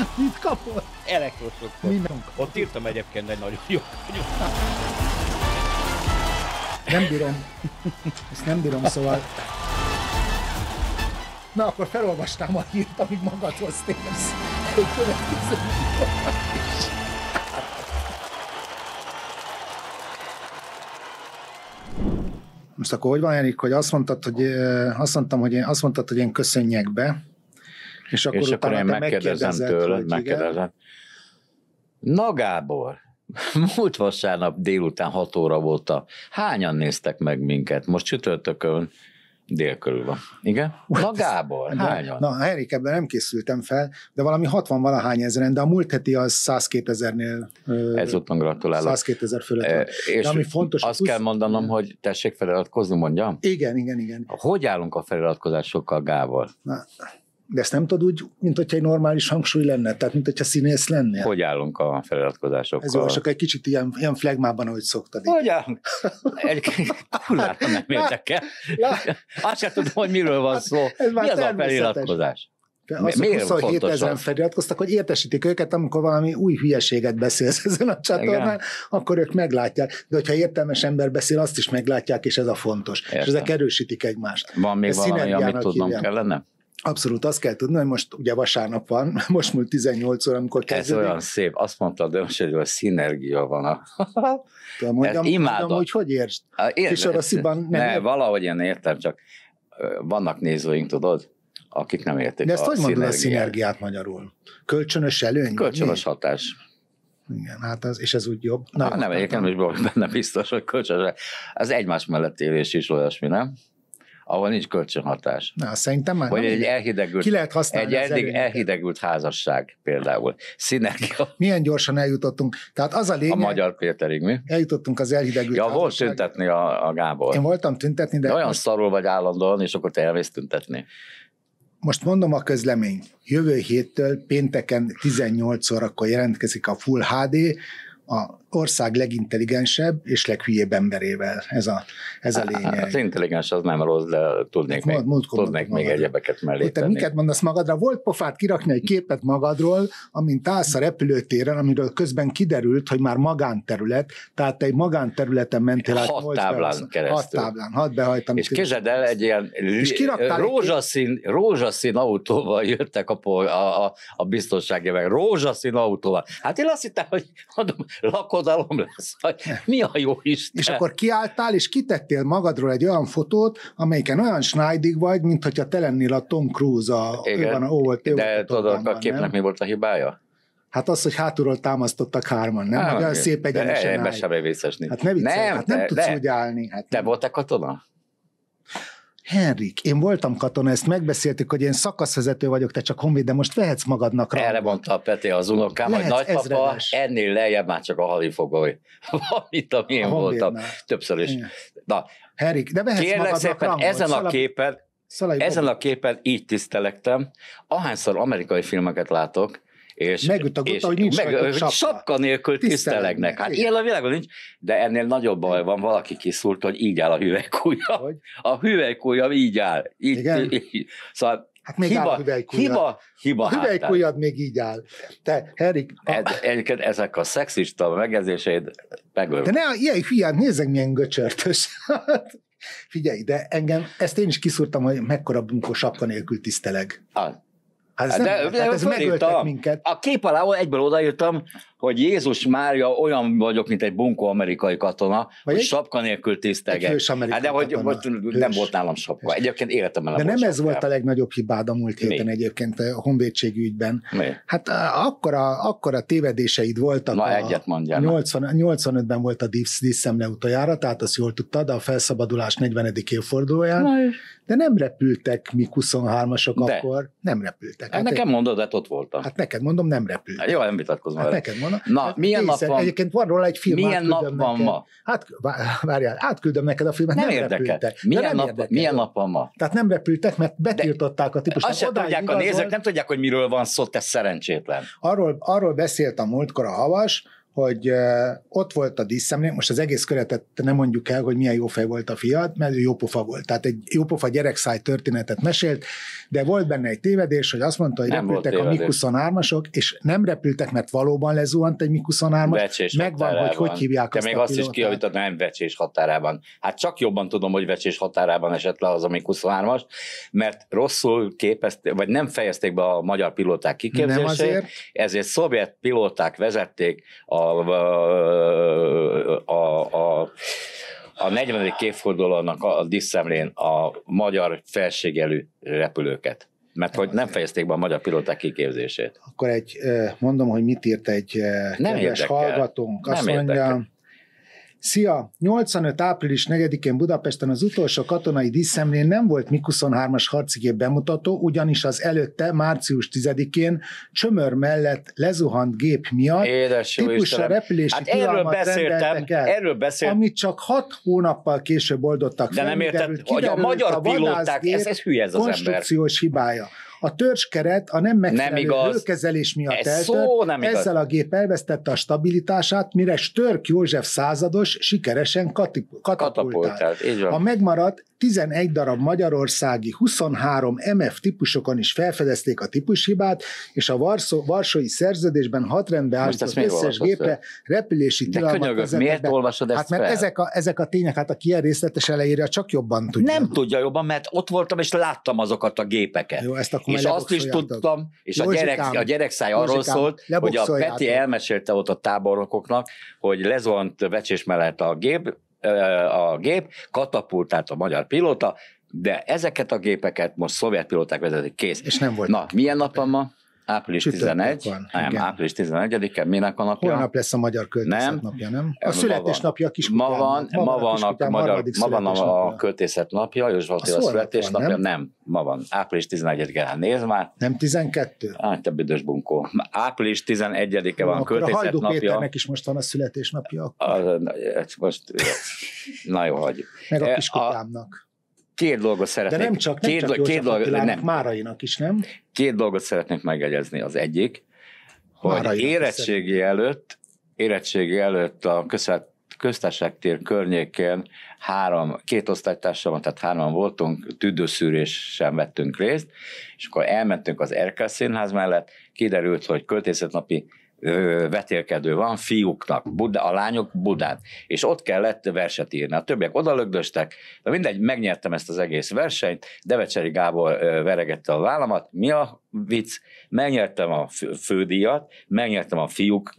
Hát, mit kapott? nem kapott? Ott írtam egyébként egy nagyon jó Nem bírom. Ezt nem bírom, szóval... Na, akkor felolvastám a hírt, amíg magadhoz térsz. Most akkor hogy van, Erik, hogy azt mondtad, hogy, azt mondtam, hogy én, azt mondtad, hogy én köszönjek be, és akkor, és akkor én megkérdezem tőle, megkérdezem. Na Gábor, múlt vasárnap délután 6 óra volt a... Hányan néztek meg minket? Most csütörtökön dél körül van. Igen? na Gábor, hányan? Na, Henrik, ebben nem készültem fel, de valami 60 valahány ezeren, de a múlt heti az 102 ezernél. Ezúton gratulálok. 102 ezer fölött e, És de ami fontos, azt 20... kell mondanom, hogy tessék feliratkozni, mondjam? Igen, igen, igen. Hogy állunk a feliratkozásokkal, Gábor? Na. De ezt nem tudod úgy, mint hogyha egy normális hangsúly lenne, tehát mint hogyha színész lenne. Hogy állunk a feliratkozásokkal? Ez jó, csak egy kicsit ilyen, ilyen flagmában, ahogy szoktad. Így. Hogy állunk? Egy kurvára nem Azt sem tudom, hogy miről van hát, szó. Ez Mi az a feliratkozás? azok Miért 27 ezeren feliratkoztak, hogy értesítik őket, amikor valami új hülyeséget beszélsz ezen a csatornán, Igen. akkor ők meglátják. De hogyha értelmes ember beszél, azt is meglátják, és ez a fontos. Értem. És ezek erősítik egymást. Van még ez valami, amit tudnom kellene? Abszolút azt kell tudni, hogy most ugye vasárnap van, most múlt 18 óra, amikor kezdődik. Ez olyan szép, azt mondta, de most, hogy a szinergia van. A... Tudom, mondjam, imádom. Mondjam, hogy hogy értsd? Kis orosziban nem ne, ér? valahogy én értem, csak vannak nézőink, tudod, akik nem értik De ezt a hogy mondod szinergiát. a szinergiát magyarul? Kölcsönös előny? Kölcsönös mi? hatás. Igen, hát az, és ez úgy jobb. Na, Há, nem, egyébként is benne biztos, hogy kölcsönös. Az egymás mellett élés is olyasmi, nem? ahol nincs kölcsönhatás. Na, szerintem már Vagy egy elhidegült, ki lehet használni egy eddig elhidegült házasság például. Színek. Milyen gyorsan eljutottunk. Tehát az a lényeg. A magyar Péterig mi? Eljutottunk az elhidegült Ja, házasság. volt tüntetni a, a Gábor. Én voltam tüntetni, de... de olyan most... szarul vagy állandóan, és akkor te elvész tüntetni. Most mondom a közlemény. Jövő héttől pénteken 18 órakor jelentkezik a Full HD, a ország legintelligensebb és leghülyébb emberével. Ez a, ez a lényeg. Hát az intelligens az nem rossz, de tudnék hát de, még, múltkor tudnék még egyebeket mellé Te miket mondasz magadra? Volt pofát kirakni egy képet magadról, amint állsz a repülőtéren, amiről közben kiderült, hogy már magánterület, tehát te egy magánterületen mentél át. Hat táblán be, keresztül. Hat táblán, hat behajtam. És képzeld el egy ilyen és rózsaszín, egy... rózsaszín autóval jöttek a, a, a, a biztonsági meg. Rózsaszín autóval. Hát én azt hittem, hogy mondom, lakom birodalom lesz, hogy mi a jó Isten? És akkor kiálltál, és kitettél magadról egy olyan fotót, amelyiken olyan snájdig vagy, mintha te lennél a Tom Cruise, a, Igen, ő van, ó, volt, de tudod, a képnek nem? mi volt a hibája? Hát az, hogy hátulról támasztottak hárman, nem? Hát, olyan szép egyenesen állj. sem Hát ne viccelj, nem, hát nem de, tudsz de, úgy állni. Hát te voltál katona? Henrik, én voltam katona, ezt megbeszéltük, hogy én szakaszvezető vagyok, te csak honvéd, de most vehetsz magadnak rá. Erre mondta a Peti az unokám, hogy nagypapa, ezredes. ennél lejjebb már csak a halifogói, Valamit, ami én a voltam. Többször is. Igen. Na, Henrik, de vehetsz kérlek magadnak szépen, rangolt. ezen a képen, Szalai ezen a képen így tisztelektem. Ahányszor amerikai filmeket látok, és, a és hogy nincs meg, sapka. sapka nélkül tisztelegnek. Hát ilyen a világon nincs, de ennél nagyobb baj van, valaki kiszúrt, hogy így áll a hüvelykúja. A hüvelykúja így áll. Így, Igen? Így. Szóval Hát még hiba, áll a Hiba, hiba a hüvelykújad még így áll. Te, Herik... A... Ez, egyébként ezek a szexista megjegyzéseid megölök. De ne, ilyen hülyán, nézzek milyen göcsörtös. Hát, figyelj, de engem, ezt én is kiszúrtam, hogy mekkora bunkó sapka nélkül tiszteleg. Ah, Hát ez, nem, de, hát ez megöltek minket. A kép alá egyből odaírtam, hogy Jézus Mária olyan vagyok, mint egy bunkó amerikai katona, Vagy hogy egy, sapka nélkül tisztelget. Egy hát, de hogy, hogy nem volt nálam sapka. Egyébként életem el De nem ez volt a legnagyobb hibád a múlt héten Mi? egyébként a honvédségi ügyben. Mi? Hát akkora, akkora tévedéseid voltak. Na a, egyet mondjál. 80, 85-ben volt a díszemle utoljára, tehát azt jól tudtad, a felszabadulás 40. évfordulóján. Na, de nem repültek mi 23-asok de. akkor. Nem repültek. Hát, hát nekem mondod, hát ott voltam. Hát neked mondom, nem repültek. Jó, nem vitatkozom. Hát neked mondom, volna. Na, hát milyen észre, nap van? Egyébként van róla egy film. Milyen hát nap van ma? Hát várjál, átküldöm neked a filmet. Nem, nem érdekel. Repültek. Milyen, nem nap, érdekel. milyen nap van ma? Tehát nem repültek, mert betiltották a típust. Azt sem hát tudják igazol... a nézők, nem tudják, hogy miről van szó, te szerencsétlen. Arról, arról beszélt a múltkor a Havas, hogy ott volt a díszemlék, most az egész köretet nem mondjuk el, hogy milyen jófej volt a fiat, mert ő jópofa volt. Tehát egy jópofa gyerekszáj történetet mesélt, de volt benne egy tévedés, hogy azt mondta, hogy nem repültek a MiG-23-asok, és nem repültek, mert valóban lezuhant egy MiG-23-as. Megvan, hogy hogy hívják De azt még a azt pilótát. is kiavítod, nem vecsés határában. Hát csak jobban tudom, hogy vecsés határában esett le az a MiG-23-as, mert rosszul képezték, vagy nem fejezték be a magyar pilóták kiképzését, ezért szovjet pilóták vezették a a, a, a a 40. évfordulónak a diszemlén a magyar felségelő repülőket. Mert hogy nem fejezték be a magyar pilóták kiképzését. Akkor egy, mondom, hogy mit írt egy nem kedves érdekel. hallgatónk. Azt nem mondja, érdekel. Szia! 85. április 4-én Budapesten az utolsó katonai diszemlén nem volt mi 23 as harcigép bemutató, ugyanis az előtte, március 10-én csömör mellett lezuhant gép miatt Édes típusra Istenem. repülési hát erről beszéltem, el, erről beszéltem. amit csak 6 hónappal később oldottak De fel, nem érted, hogy a magyar a pilóták, ez, ez hülye ez az ember. hibája. A törzskeret a nem megfelelő nem hőkezelés miatt Ez eltört, szó nem igaz. ezzel a gép elvesztette a stabilitását, mire Störk József százados sikeresen katapultált. A megmaradt 11 darab magyarországi 23 MF típusokon is felfedezték a típushibát, és a Varszó, Varsói szerződésben hatrendbe állított összes gépre repülési De tilalmat könyörgöm, miért olvasod ezt Hát mert fel? ezek a, ezek a tények, hát a ilyen részletes elejére csak jobban tudja. Nem tudja jobban, mert ott voltam és láttam azokat a gépeket. Jó, ezt akkor és azt is tudtam, és a, gyerek, a gyerekszáj arról szólt, hogy a Peti elmesélte ott a tábornokoknak, hogy lezont vecsés mellett a gép, a gép, katapultált a magyar pilóta, de ezeket a gépeket most szovjet pilóták vezetik, kész. És nem volt. Na, milyen napom ma? április Csütörtök 11, van, nem, igen. április 11-e, minek a napja? Holnap lesz a Magyar Költészet nem, napja, nem? A születésnapja a kiskután. Ma van, ma van, ma van a, a, magyar, ma van a költészet napja, József Attila a születésnapja, nem? nem? ma van, április 11-e, hát nézd már. Nem 12? Hát te büdös bunkó. Április 11-e van, a költészet a Hajdú napja. Péternek is most van a születésnapja. Akkor. A, most, na jó, hagyjuk. Meg a kiskutámnak. E, a, Két dolgot szeretnék. De nem csak, nem két, csak két dolgot, nem. Márainak is, nem? Két dolgot szeretnék megjegyezni. Az egyik, hogy Márainak érettségi szerint. előtt, érettségi előtt a köszönet, köztársaság tér környékén három, két osztálytársam, tehát hárman voltunk, tüdőszűrésen vettünk részt, és akkor elmentünk az Erkel színház mellett, kiderült, hogy költészetnapi vetélkedő van fiúknak, Buda, a lányok Budán, és ott kellett verset írni. A többiek odalögdöstek, de mindegy, megnyertem ezt az egész versenyt, Devecseri Gábor veregette a vállamat, mi a vicc, megnyertem a fődíjat, megnyertem a fiúk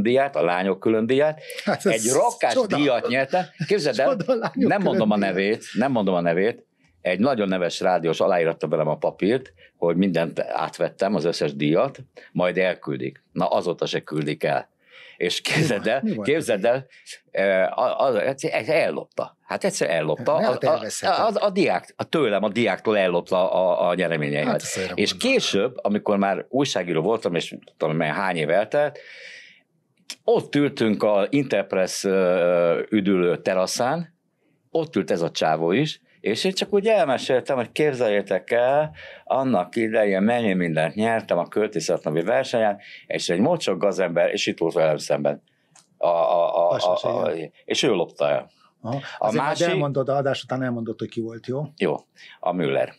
díját, a lányok díját, hát egy rakás díjat nyertem, képzeld el, nem mondom a nevét, nem mondom a nevét, egy nagyon neves rádiós aláíratta velem a papírt, hogy mindent átvettem, az összes díjat, majd elküldik. Na azóta se küldik el. És képzeld el, képzeld el, e, az, hát az, ellopta. Hát egyszer ellopta. Hát, a, a, a, a, diák, a tőlem, a diáktól ellopta a, a nyereményeimet. Hát és később, amikor már újságíró voltam, és tudom, mely hány év eltelt, ott ültünk a Interpress üdülő teraszán, ott ült ez a csávó is, és én csak úgy elmeséltem, hogy képzeljétek el, annak idején mennyi mindent nyertem a költészetnapi versenyen, és egy mocsok gazember, és itt volt velem szemben. A, a, a, a, a, és ő lopta el. Aha. A másik... elmondod, a adás után elmondott, hogy ki volt, jó? Jó, a Müller.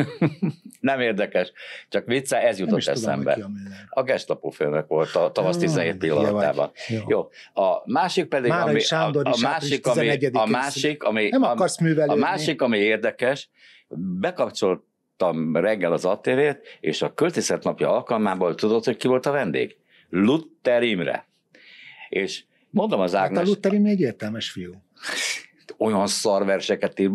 nem érdekes, csak vicce, ez jutott nem eszembe. Tudom, a gestapo főnök volt a tavasz 17 pillanatában. Jó. Jó. A másik pedig, Márai ami, Sándor a, a, másik, ami, a másik, ami, nem akarsz művelődni. a másik, ami érdekes, bekapcsoltam reggel az ATV-t, és a költészet napja alkalmából tudod, hogy ki volt a vendég? Luther Imre. És mondom az Ágnes... Hát a Luther Imre egy értelmes fiú. olyan szar verseket ír,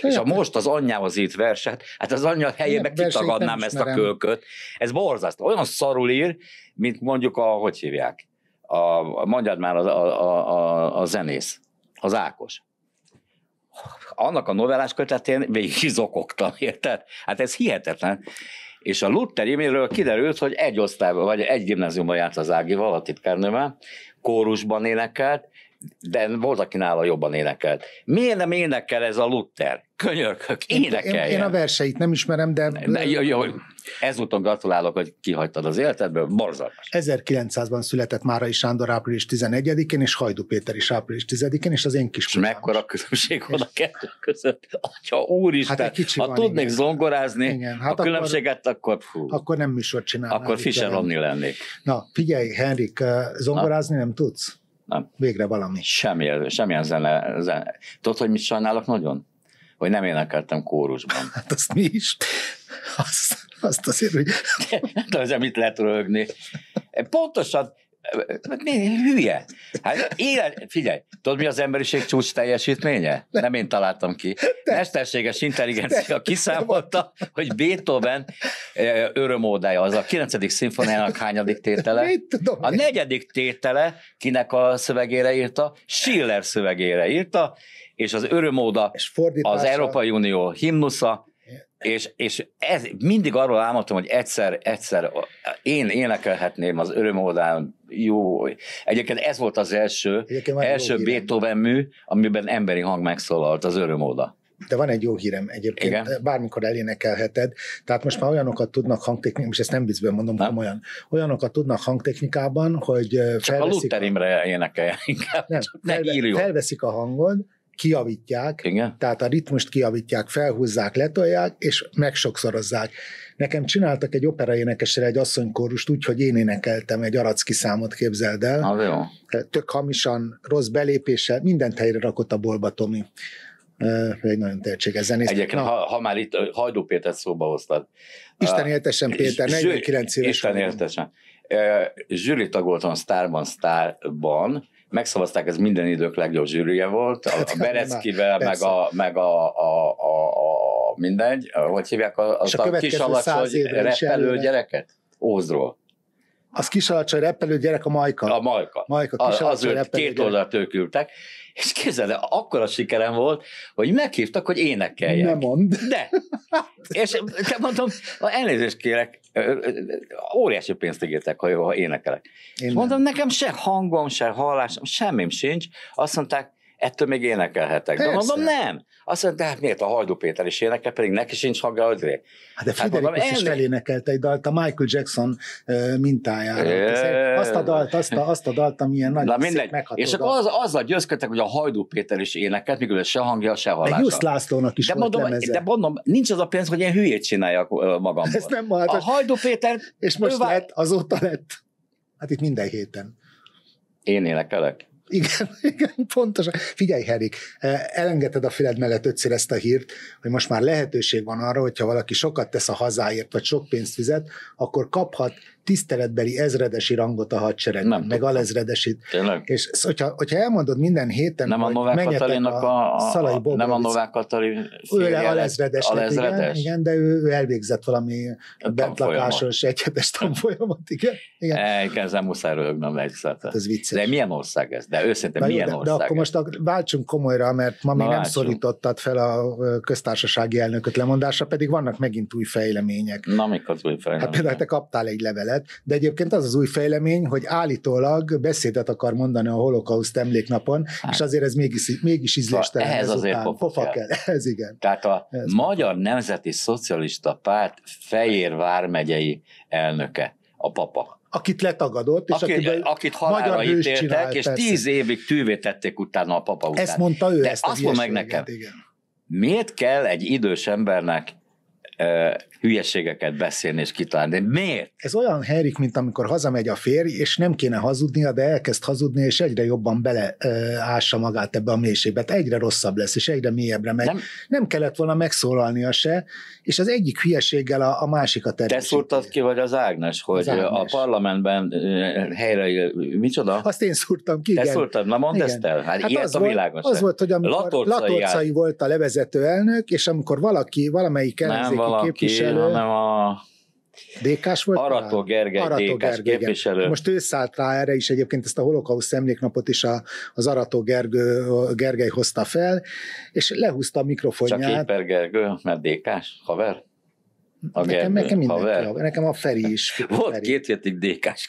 és a most az anyjához írt verset, hát az anyja helyébe kitagadnám ezt a kölköt. Ez borzasztó. Olyan szarul ír, mint mondjuk a, hogy hívják, a, mondjad már a, a, a, a zenész, az Ákos annak a novellás kötetén végig izokogtam, érted? Hát ez hihetetlen. És a Luther Imiről kiderült, hogy egy osztályban, vagy egy gimnáziumban járt az Ági, a titkárnőmmel, kórusban énekelt, de volt, aki nála jobban énekelt. Miért nem énekel ez a Luther? Könyörkök. énekeljen. Én, én a verseit nem ismerem, de... ne, jó, jó, ezúton gratulálok, hogy kihagytad az életedből, borzalmas. 1900-ban született Márai Sándor április 11-én, és Hajdu Péter is április 10-én, és az én kis És mekkora különbség van a kettő között? Atya, úristen, hát kicsi ha van, tudnék igen. zongorázni igen, hát a különbséget, akkor... Akkor, fú, akkor nem műsort csinálnál. Akkor Fischer lennék. Na, figyelj, Henrik, eh, zongorázni Na. nem tudsz? Nem. Végre valami. Semmi, semmilyen zene, zene. Tudod, hogy mit sajnálok nagyon? Hogy nem énekeltem kórusban. Hát azt mi is. Azt, azt azért, hogy... Nem tudom, mit lehet rögni. Pontosan Hülye. Hát élet, figyelj, tudod mi az emberiség csúcs teljesítménye? Nem én találtam ki. Mesterséges intelligencia kiszámolta, hogy Beethoven örömódája az a 9. szimfoniának hányadik tétele. A negyedik tétele, kinek a szövegére írta, Schiller szövegére írta, és az örömóda és az Európai Unió himnusza, és, és ez, mindig arról álmodtam, hogy egyszer, egyszer én énekelhetném az örömódán jó. Egyébként ez volt az első, első Beethoven mű, amiben emberi hang megszólalt, az örömóda. De van egy jó hírem egyébként, Igen. bármikor elénekelheted. Tehát most már olyanokat tudnak hangtechnikában, és ezt nem viccből mondom, nem? olyan, olyanokat tudnak hangtechnikában, hogy csak eh, felveszik... Csak a énekelje inkább, nem, csak felve, ne Felveszik a hangod, kiavítják, Igen? tehát a ritmust kiavítják, felhúzzák, letolják, és megsokszorozzák. Nekem csináltak egy opera énekesre egy asszonykórust úgy, hogy én énekeltem egy aracki számot, képzeld el. Az jó. Tök hamisan, rossz belépéssel, mindent helyre rakott a bolba Tomi. Egy nagyon tehetséges zenész. Egyébként, ha, ha, már itt Hajdú Pétert szóba hoztad. Isten éltesen Péter, 49 éves. Isten éltesen. Zsűri tag voltam Sztárban, Sztárban, megszavazták, ez minden idők legjobb zsűrűje volt, a, hát a hát Bereckivel, meg, a, meg a, a, a, a mindegy, hogy hívják az a, a, a kis alacsony repelő gyereket? Ózról. Az kis alacsony repelő gyerek a Majka. A Majka. Majka kis a, az őt két oldalt ők ültek, és képzeld Akkor a sikerem volt, hogy meghívtak, hogy énekeljek. Nem mond. De. és te mondom, elnézést kérek, óriási pénzt ígértek, ha, jó, ha énekelek. Én mondom, nem. nekem se hangom, se hallásom, semmim sincs. Azt mondták, ettől még énekelhetek. Persze. De mondom, nem. Azt mondta, de hát miért a Hajdú Péter is énekel, pedig neki sincs hangja ödvé. Hát de hát Friderikus hát is felénekelte egy dalt a Michael Jackson mintájára. Azt a dalt, azt a, azt a dalt, amilyen nagy Na, mindegy. megható. És akkor az, azzal győzködtek, hogy a Hajdú Péter is énekelt, miközben se hangja, se hallása. De Jusz Lászlónak is de mondom, lemeze. De mondom, nincs az a pénz, hogy én hülyét csináljak magamból. Ezt nem mondhatod. A Hajdú Péter... És most lett, azóta lett. Hát itt minden héten. Én énekelek? Igen, igen, pontosan. Figyelj, Herik, elengeded a füled mellett ötször ezt a hírt, hogy most már lehetőség van arra, hogyha valaki sokat tesz a hazáért, vagy sok pénzt fizet, akkor kaphat tiszteletbeli ezredesi rangot a hadsereg, nem, meg alezredesi. Tényleg? És hogyha, hogyha elmondod minden héten, nem a Novák a, a, a, Szalai Bobovic, Nem a Novák Katalin Ő alezredes, alezredes. Igen, igen, de ő, ő elvégzett valami bentlakásos egyetes tanfolyamat, igen. igen. E, igen, ezzel muszáj röhögnöm egyszerre. Ez vicces. De milyen ország ez? De őszintén milyen de, ország De akkor ez? most a, váltsunk komolyra, mert ma még nem szorítottad fel a köztársasági elnököt lemondásra, pedig vannak megint új fejlemények. Na, mik az új hát fejlemények? Hát például te kaptál egy levelet, beszédet, de egyébként az az új fejlemény, hogy állítólag beszédet akar mondani a holokauszt emléknapon, hát. és azért ez mégis, mégis szóval ízléstelen. Szóval ehhez azért pofa, pofa kell. kell. Ez igen. Tehát a ez Magyar pofa. Nemzeti Szocialista Párt Fejér vármegyei elnöke, a papa akit letagadott, és akit, akit, akit ítéltek, és persze. tíz évig tűvé tették utána a papa után. Ezt mondta ő, De ezt azt mondd meg nekem, igen. miért kell egy idős embernek hülyeségeket beszélni és kitalálni. Miért? Ez olyan herik, mint amikor hazamegy a férj, és nem kéne hazudnia, de elkezd hazudni, és egyre jobban beleássa magát ebbe a mélységbe. Hát egyre rosszabb lesz, és egyre mélyebbre megy. Nem, nem kellett volna megszólalnia se, és az egyik hülyeséggel a, a másikat erősíti. Te szúrtad ki, vagy az Ágnes, hogy az Ágnes. a parlamentben helyre, micsoda? Azt én szúrtam ki, igen. Te szúrtad, na mondd igen. ezt el. Hát, hát ilyet az a világon Az volt, hogy amikor Latorcai, Latorcai volt a levezető elnök, és amikor valaki, valamelyik ellenzéki képviselő képviselő, hanem a dk volt? Arató Gergely, Arató dk Gergő, képviselő. Igen. Most ő szállt rá erre is, egyébként ezt a holokausz emléknapot is a, az Arató Gergő, Gergely hozta fel, és lehúzta a mikrofonját. Csak Gergő, mert DK-s haver. A nekem, Gerben, nekem haver. haver. nekem a Feri is. Volt Feri. két hétig DK-s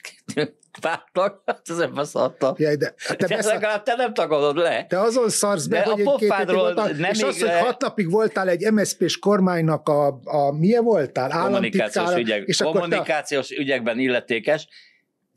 pártnak, hát ezen beszartam. Jaj, de, te, de beszart... legalább te nem tagadod le. Te azon szarsz be, de hogy a egy két hétig voltál, nem és az, le... hogy hat napig voltál egy MSZP-s kormánynak a, a milyen voltál? Kommunikációs, Ügyek, és kommunikációs te... ügyekben illetékes,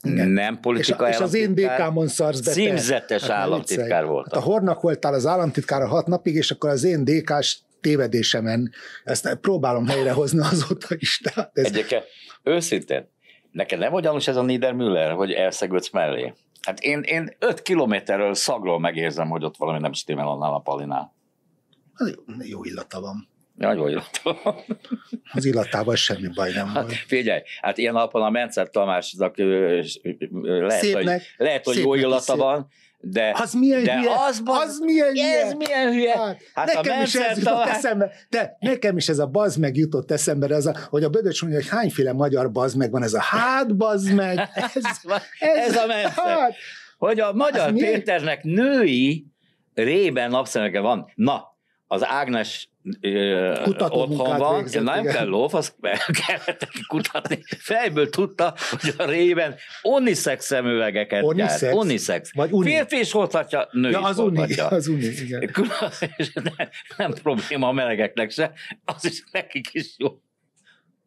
igen. Nem politika és, a, és az én DK-mon szarsz be. Címzetes te. Hát államtitkár hát, voltam. Hát a Hornak voltál az államtitkár a hat napig, és akkor az én DK-s tévedésemen ezt próbálom helyrehozni azóta is. Tehát ez... Egyébként őszintén, neked nem olyan ez a Niedermüller, hogy elszegődsz mellé? Hát én, én 5 kilométerről szagról megérzem, hogy ott valami nem stimmel annál a palinál. Jó, jó illata van. Nagyon illata Az illatával semmi baj nem hát, volt. Figyelj, hát ilyen alapon a Mencer Tamásnak lehet, Szépnek, hogy, lehet, hogy jó illata van, de, az milyen de hülye, az, baz, az milyen hülye. Ez milyen hülye. Hát, hát nekem is ez jutott talán... eszembe, de nekem is ez a baz meg jutott eszembe, ez a, hogy a Bödöcs mondja, hogy hányféle magyar baz meg van, ez a hát baz meg. Ez, ez, ez a Mencer. Hát, hogy a magyar Péternek női rében napszemeke van. Na, az Ágnes Kutató otthon van, végzett, nem igen. kell lófasz, kellett neki kutatni. Fejből tudta, hogy a rében unisex szemüvegeket unisex, gyárt. Unisex. Vagy uni. Férfi is hozhatja, nő ja, is az hordhatja. Uni, az uni, igen. Külön, nem, nem probléma a melegeknek se, az is nekik is jó.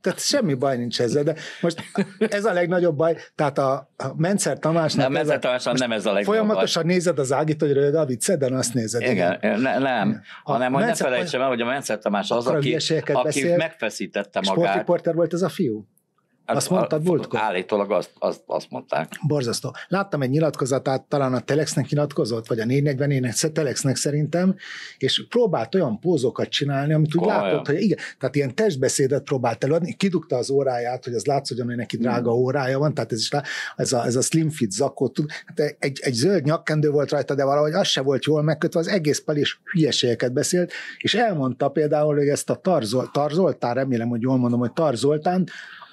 Tehát semmi baj nincs ezzel, de most ez a legnagyobb baj, tehát a, a Mencer Tamásnak... Nem, Mencer Tamásnak nem ez a legnagyobb Folyamatosan baj. nézed az Ágit, hogy röhög a de azt nézed. Igen, igen. Ne, nem, a hanem hogy Mencer, ne felejtsem el, hogy a Mencer Tamás az, aki, aki megfeszítette magát. Sportriporter volt ez a fiú? Hát azt mondtad, volt Állítólag azt, azt, azt mondták. Borzasztó. Láttam egy nyilatkozatát, talán a Telexnek nyilatkozott, vagy a 444-nek, Telexnek szerintem, és próbált olyan pózokat csinálni, amit Kolyan. látott, hogy igen, tehát ilyen testbeszédet próbált előadni, kidugta az óráját, hogy az látszódjon, hogy neki hmm. drága mm. órája van, tehát ez is lá, ez a, ez a slim fit zakot, hát egy, egy zöld nyakkendő volt rajta, de valahogy az se volt jól megkötve, az egész pali hülyeségeket beszélt, és elmondta például, hogy ezt a Tarzoltán, remélem, hogy jól mondom, hogy Tarzoltán,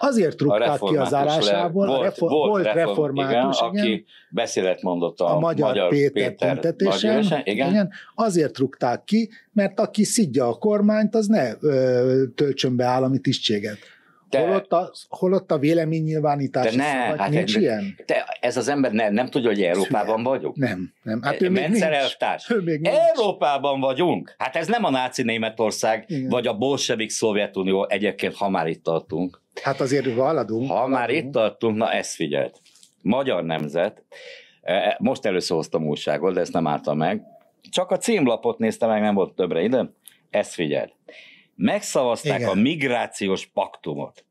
Azért rúgták ki az állásából, volt, a reform, volt, volt reform, református, igen, igen, aki beszélet mondott a, a magyar, magyar Péter, Péter tüntetésen, magyar, igen. igen, azért rúgták ki, mert aki szidja a kormányt, az ne ö, töltsön be állami tisztséget. Te, holott, a, holott a véleménynyilvánítás de ne, hát nincs egy, ilyen? Te, ez az ember ne, nem tudja, hogy Európában vagyok? Nem, nem. Hát ő, ő még, nincs. ő még nincs. Európában vagyunk. Hát ez nem a náci Németország, Igen. vagy a bolsevik Szovjetunió egyébként, ha már itt tartunk. Hát azért valadunk. Ha valadunk. már itt tartunk, na ezt figyelt. Magyar nemzet, e, e, most először hoztam újságot, de ezt nem álltam meg. Csak a címlapot néztem meg, nem volt többre ide. Ezt figyeld megszavazták Igen. a migrációs paktumot.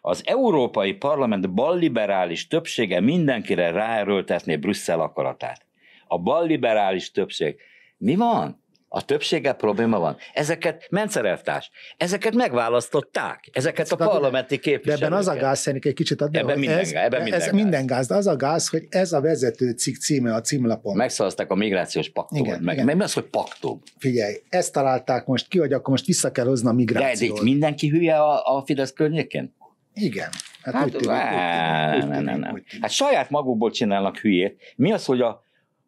Az Európai Parlament balliberális többsége mindenkire ráerőltetné Brüsszel akaratát. A balliberális többség. Mi van? A többséggel probléma van. Ezeket, Mencereltás, ezeket megválasztották, ezeket a parlamenti képviselők. De ebben az a gáz, szerintem egy kicsit adni. Ebben minden, ez, gáz, ebben minden, ez gáz. minden gáz. De az a gáz, hogy ez a vezető cikk címe a címlapon. Megszavazták a migrációs paktumot. Igen, meg, igen. mi az, hogy paktum? Figyelj, ezt találták most ki, hogy akkor most vissza kell hozni a migrációt. De itt mindenki hülye a, a Fidesz környékén? Igen. Hát, hát úgy tűnik, Hát saját magukból csinálnak hülyét. Mi az, hogy a,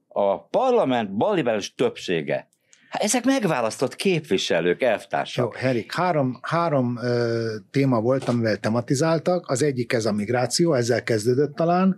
a parlament balliberális többsége Hát ezek megválasztott képviselők, elvtársak. Jó, Herik, három, három ö, téma volt, amivel tematizáltak. Az egyik ez a migráció, ezzel kezdődött talán.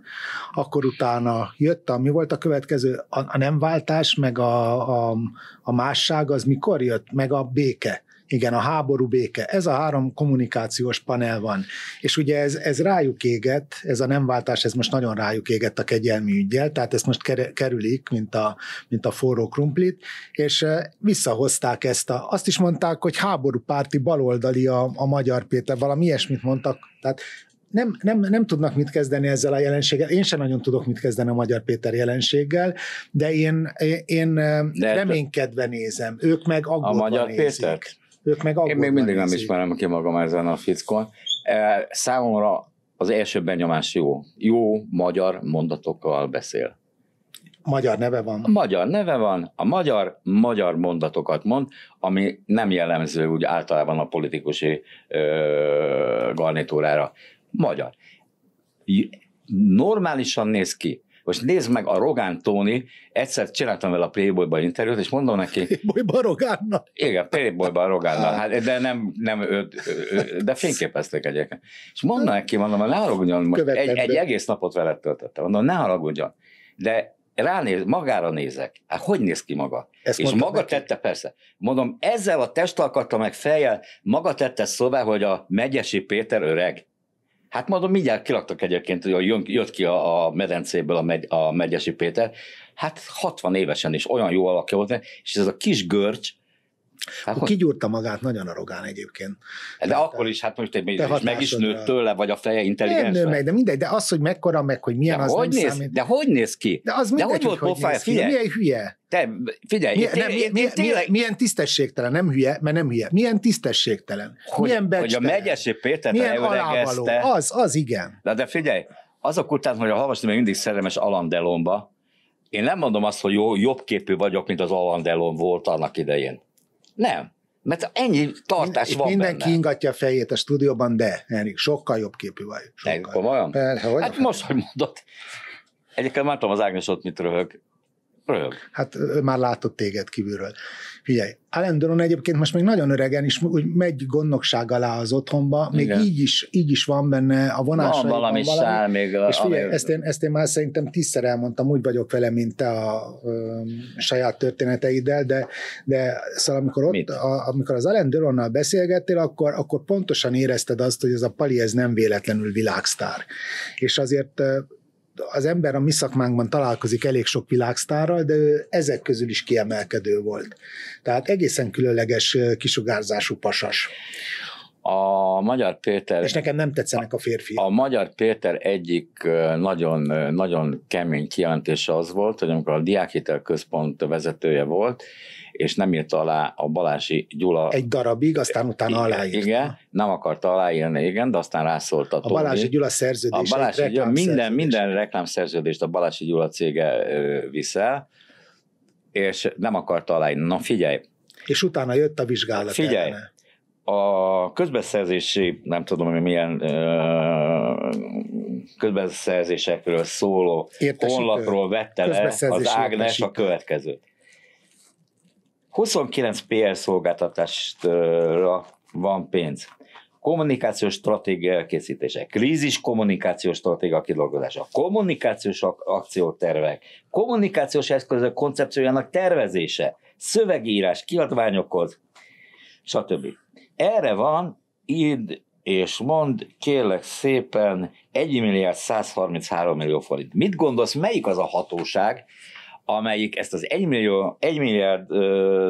Akkor utána jött a, mi volt a következő? A, a nem váltás, meg a, a, a másság, az mikor jött? Meg a béke. Igen, a háború béke. Ez a három kommunikációs panel van. És ugye ez, ez rájuk éget, ez a nem váltás, ez most nagyon rájuk éget a kegyelmi ügyel, tehát ezt most kerülik, mint a, mint a forró krumplit, és visszahozták ezt. A, azt is mondták, hogy háborúpárti baloldali a, a magyar Péter, valami ilyesmit mondtak. Tehát nem, nem, nem tudnak mit kezdeni ezzel a jelenséggel. Én sem nagyon tudok mit kezdeni a Magyar Péter jelenséggel, de én, én de hát reménykedve nézem. Ők meg aggódva A Magyar nézik. Pétert? Ők meg Én még mindig nem ismerem ki magam ezen a fickon. E, számomra az első benyomás jó. Jó magyar mondatokkal beszél. Magyar neve van. A magyar neve van, a magyar magyar mondatokat mond, ami nem jellemző úgy általában a politikusi ö, garnitúrára. Magyar. Normálisan néz ki. Most nézd meg a Rogán Tóni, egyszer csináltam vele a playboy interjút, és mondom neki... playboy ba Rogánnal? Igen, Playboy-ban Rogánnal, hát, de nem, nem ő, de fényképezték egyébként. És mondom hát. neki, mondom, ne haragudjon, most egy, egy egész napot veled töltöttem, mondom, ne haragudjon. De ránéz, magára nézek. Hát hogy néz ki maga? Ezt és maga neki. tette, persze. Mondom, ezzel a testalkattal meg fejjel, maga tette szóvá, hogy a Megyesi Péter öreg. Hát mondom, mindjárt kilaktak egyébként, hogy jött ki a, a medencéből a, megy, a Megyesi Péter. Hát 60 évesen is olyan jó alakja volt, és ez a kis görcs, Hát hogy... Kigyúrta magát nagyon arrogán egyébként. De de akkor is, hát most egy, meg is nőtt tőle, vagy a feje intelligens. Nem nő meg, de mindegy, de az, hogy mekkora, meg hogy milyen de az hogy nem néz, számít. De hogy néz ki? De az mindegy, de hogy, volt hogy pofája, néz ki. Figyelj. Milyen hülye? Te, figyelj, milyen, én, nem, én, milyen, tényleg... milyen tisztességtelen, nem hülye, mert nem hülye. Milyen tisztességtelen, hogy, milyen becstelen. Hogy a megyesi Pétert milyen elöregezte. az, az igen. De, de figyelj, azok után, hogy a havas még mindig szerelmes Alandelomba, én nem mondom azt, hogy jó, jobb képű vagyok, mint az Alandelon volt annak idején nem. Mert ennyi tartás Mind, van Mindenki benne. ingatja a fejét a stúdióban, de Henrik, sokkal jobb képű vagy. Sokkal. Komolyan? hát most, hogy mondod. Egyébként már tudom az Ágnes ott mit röhög, olyan. Hát ő már látott téged kívülről. Figyelj, Alan Doron egyébként most még nagyon öregen is úgy megy gondnokság alá az otthonba, még Igen. így is, így is van benne a vonás. Van valami, van valami sár még. A, és figyelj, ezt, én, ezt én már szerintem tízszer elmondtam, úgy vagyok vele, mint te a a saját történeteiddel, de, de szóval amikor, ott, a, amikor az Alan Doronnal beszélgettél, akkor, akkor pontosan érezted azt, hogy ez a Pali ez nem véletlenül világsztár. És azért az ember a mi szakmánkban találkozik elég sok világsztárral, de ő ezek közül is kiemelkedő volt. Tehát egészen különleges kisugárzású pasas. A Magyar Péter... És nekem nem tetszenek a férfi. A Magyar Péter egyik nagyon, nagyon kemény kijelentése az volt, hogy amikor a Diákhitel Központ vezetője volt, és nem írta alá a Balási Gyula. Egy darabig, aztán utána igen, aláírta. Igen, nem akarta aláírni, igen, de aztán rászólt a A Balási Gyula szerződés. A Balási Gyula, minden, minden reklámszerződést a Balási Gyula cége viszel, és nem akarta aláírni. Na figyelj. És utána jött a vizsgálat. Figyelj, ellene. a közbeszerzési, nem tudom, hogy milyen közbeszerzésekről szóló honlapról vette le az Ágnes a következőt 29 PR szolgáltatásra van pénz. Kommunikációs stratégia elkészítése, krízis kommunikációs stratégia kidolgozása, kommunikációs ak- akciótervek, kommunikációs eszközök koncepciójának tervezése, szövegírás, kiadványokhoz, stb. Erre van id és mond, kérlek szépen, 1 milliárd 133 millió forint. Mit gondolsz, melyik az a hatóság, amelyik ezt az 1 millió, 1 milliárd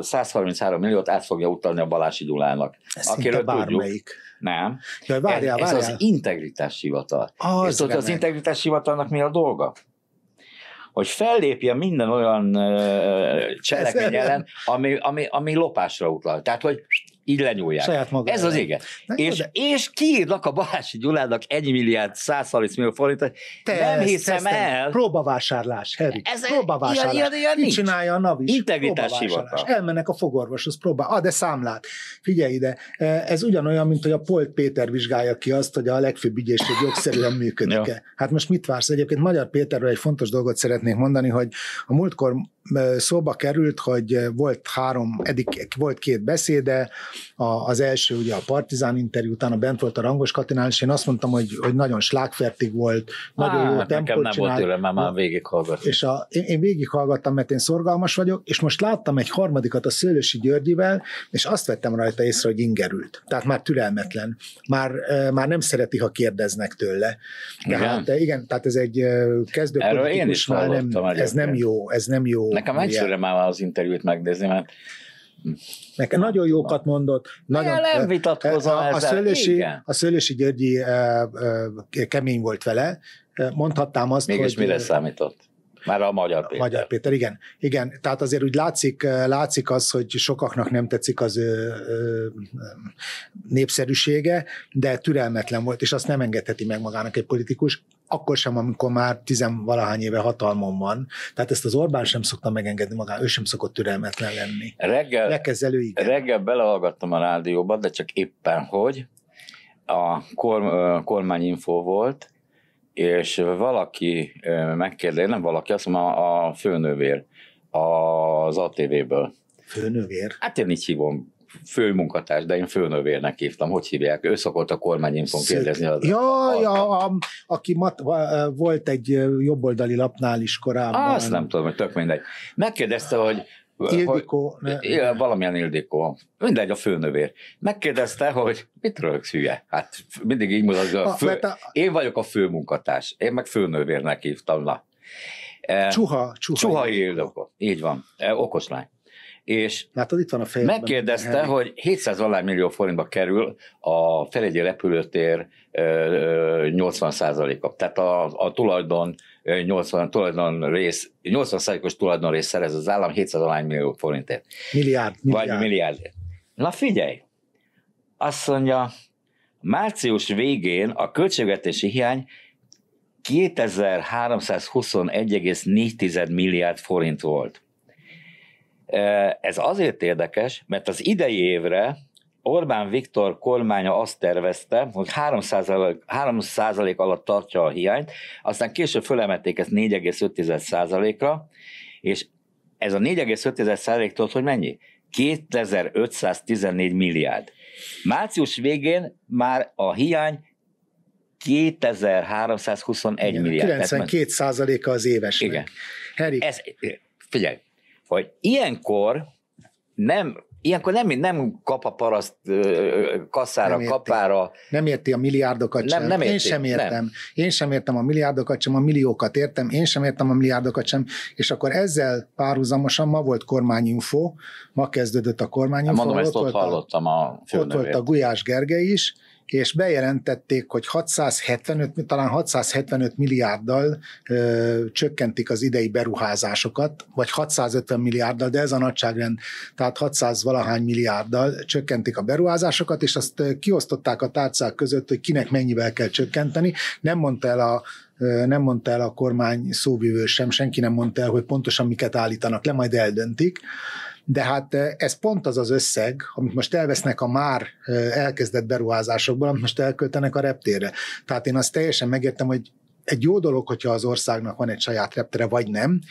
133 milliót át fogja utalni a Balási Dulának. Ez akiről bármelyik. Tudjuk, nem. De várjál, ez, ez várjál. az integritás hivatal. Az És az integritás hivatalnak mi a dolga? hogy fellépje minden olyan cselekmény ellen, ami, ami, ami lopásra utal. Tehát, hogy így lenyúlják. Saját maga Ez az igen. És, és kiírnak a Balási Gyulának 1 milliárd 130 millió forintot. Te nem ezt, hiszem ezt, el. Próbavásárlás, heri Ez próbavásárlás. Ilyen, ilyen, ilyen csinálja a is. Integritás hivatal. Elmennek a fogorvoshoz, próbál. Ah, de számlát. Figyelj ide. E, ez ugyanolyan, mint hogy a Polt Péter vizsgálja ki azt, hogy a legfőbb ügyészség jogszerűen működik-e. Hát most mit vársz? Egyébként Magyar Péterről egy fontos dolgot szeretnék mondani, hogy a múltkor szóba került, hogy volt három, eddig volt két beszéde, a, az első ugye a Partizán interjú utána a bent volt a Rangos Katinál, és én azt mondtam, hogy, hogy nagyon slágfertig volt, nagyon Á, jó hát tempót nem csinált. volt tőle, már, már végighallgattam. És a, én, én végighallgattam, mert én szorgalmas vagyok, és most láttam egy harmadikat a Szőlősi Györgyivel, és azt vettem rajta észre, hogy ingerült. Tehát már türelmetlen. Már, már nem szereti, ha kérdeznek tőle. Tehát igen, hát, igen tehát ez egy kezdő Erről én is már nem, ez nem jó, ez nem jó. Nekem egyszerre már az interjút megnézni, mert Nekem nagyon jókat mondott. Nagyon, Én nem vitatkozom a, a, ezzel. Szőlősi, Igen. a Szőlősi Györgyi kemény volt vele. Mondhattám azt, Mégis hogy... Mégis mire számított? Már a Magyar Péter. Magyar Péter, igen. Igen, tehát azért úgy látszik, látszik az, hogy sokaknak nem tetszik az ö, ö, népszerűsége, de türelmetlen volt, és azt nem engedheti meg magának egy politikus, akkor sem, amikor már tizenvalahány éve hatalmon van. Tehát ezt az Orbán sem szokta megengedni magán, ő sem szokott türelmetlen lenni. Reggel, Lekezelő, igen. reggel belehallgattam a rádióba, de csak éppen hogy, a korm, kormányinfo volt, és valaki megkérdezi, nem valaki, azt mondom, a főnővér az ATV-ből. Főnővér? Hát én így hívom, főmunkatárs, de én főnövérnek hívtam, hogy hívják? Ő szokott a kormányinfon kérdezni. Az ja, a... ja a, aki mat, volt egy jobboldali lapnál is korábban. Azt nem tudom, hogy tök mindegy. Megkérdezte, hogy Ildikó. Hogy, ne, valamilyen Ildikó. Mindegy, a főnövér. Megkérdezte, hogy mit röhögsz hülye? Hát mindig így mutatja. A fő, a, a... Én vagyok a főmunkatárs. Én meg főnövérnek hívtam. Na. E, csuha. Csuha, csuha Ildikó. Így van. E, okos lány. És Látod, itt van a fejemben. Megkérdezte, Henry. hogy 700 alány millió forintba kerül a felegyi repülőtér 80%-a. Tehát a, a tulajdon 80 tulajdon rész, 80 százalékos tulajdon rész szerez az állam 700 alány millió forintért. Milliárd. milliárd. Vagy milliárd. Na figyelj, azt mondja, március végén a költségvetési hiány 2321,4 milliárd forint volt. Ez azért érdekes, mert az idei évre Orbán Viktor kormánya azt tervezte, hogy 3%, 3% alatt tartja a hiányt, aztán később fölemették ezt 4,5%-ra, és ez a 4,5%-tól hogy mennyi? 2514 milliárd. Március végén már a hiány 2321 igen, milliárd. 92 százaléka az évesnek. Igen. Ez, figyelj, hogy ilyenkor nem Ilyenkor nem, nem kap a paraszt kasszára, nem kapára. Nem érti a milliárdokat sem. Nem, nem érti. Én sem értem. Nem. Én sem értem a milliárdokat sem, a milliókat értem, én sem értem a milliárdokat sem. És akkor ezzel párhuzamosan ma volt kormányinfo, ma kezdődött a kormányinfo. Mondom, ott ezt ott hallottam a főnövét. Ott volt a Gulyás Gergely is, és bejelentették, hogy 675, talán 675 milliárddal ö, csökkentik az idei beruházásokat, vagy 650 milliárddal, de ez a nagyságrend, tehát 600 valahány milliárddal csökkentik a beruházásokat, és azt kiosztották a tárcák között, hogy kinek mennyivel kell csökkenteni. Nem mondta el a nem mondta el a kormány szóvivő sem, senki nem mondta el, hogy pontosan miket állítanak le, majd eldöntik de hát eh, ez pont az az összeg, amit most elvesznek a már eh, elkezdett beruházásokból, amit most elköltenek a reptérre. Tehát én azt teljesen megértem, hogy egy jó dolog, hogyha az országnak van egy saját reptere, vagy nem,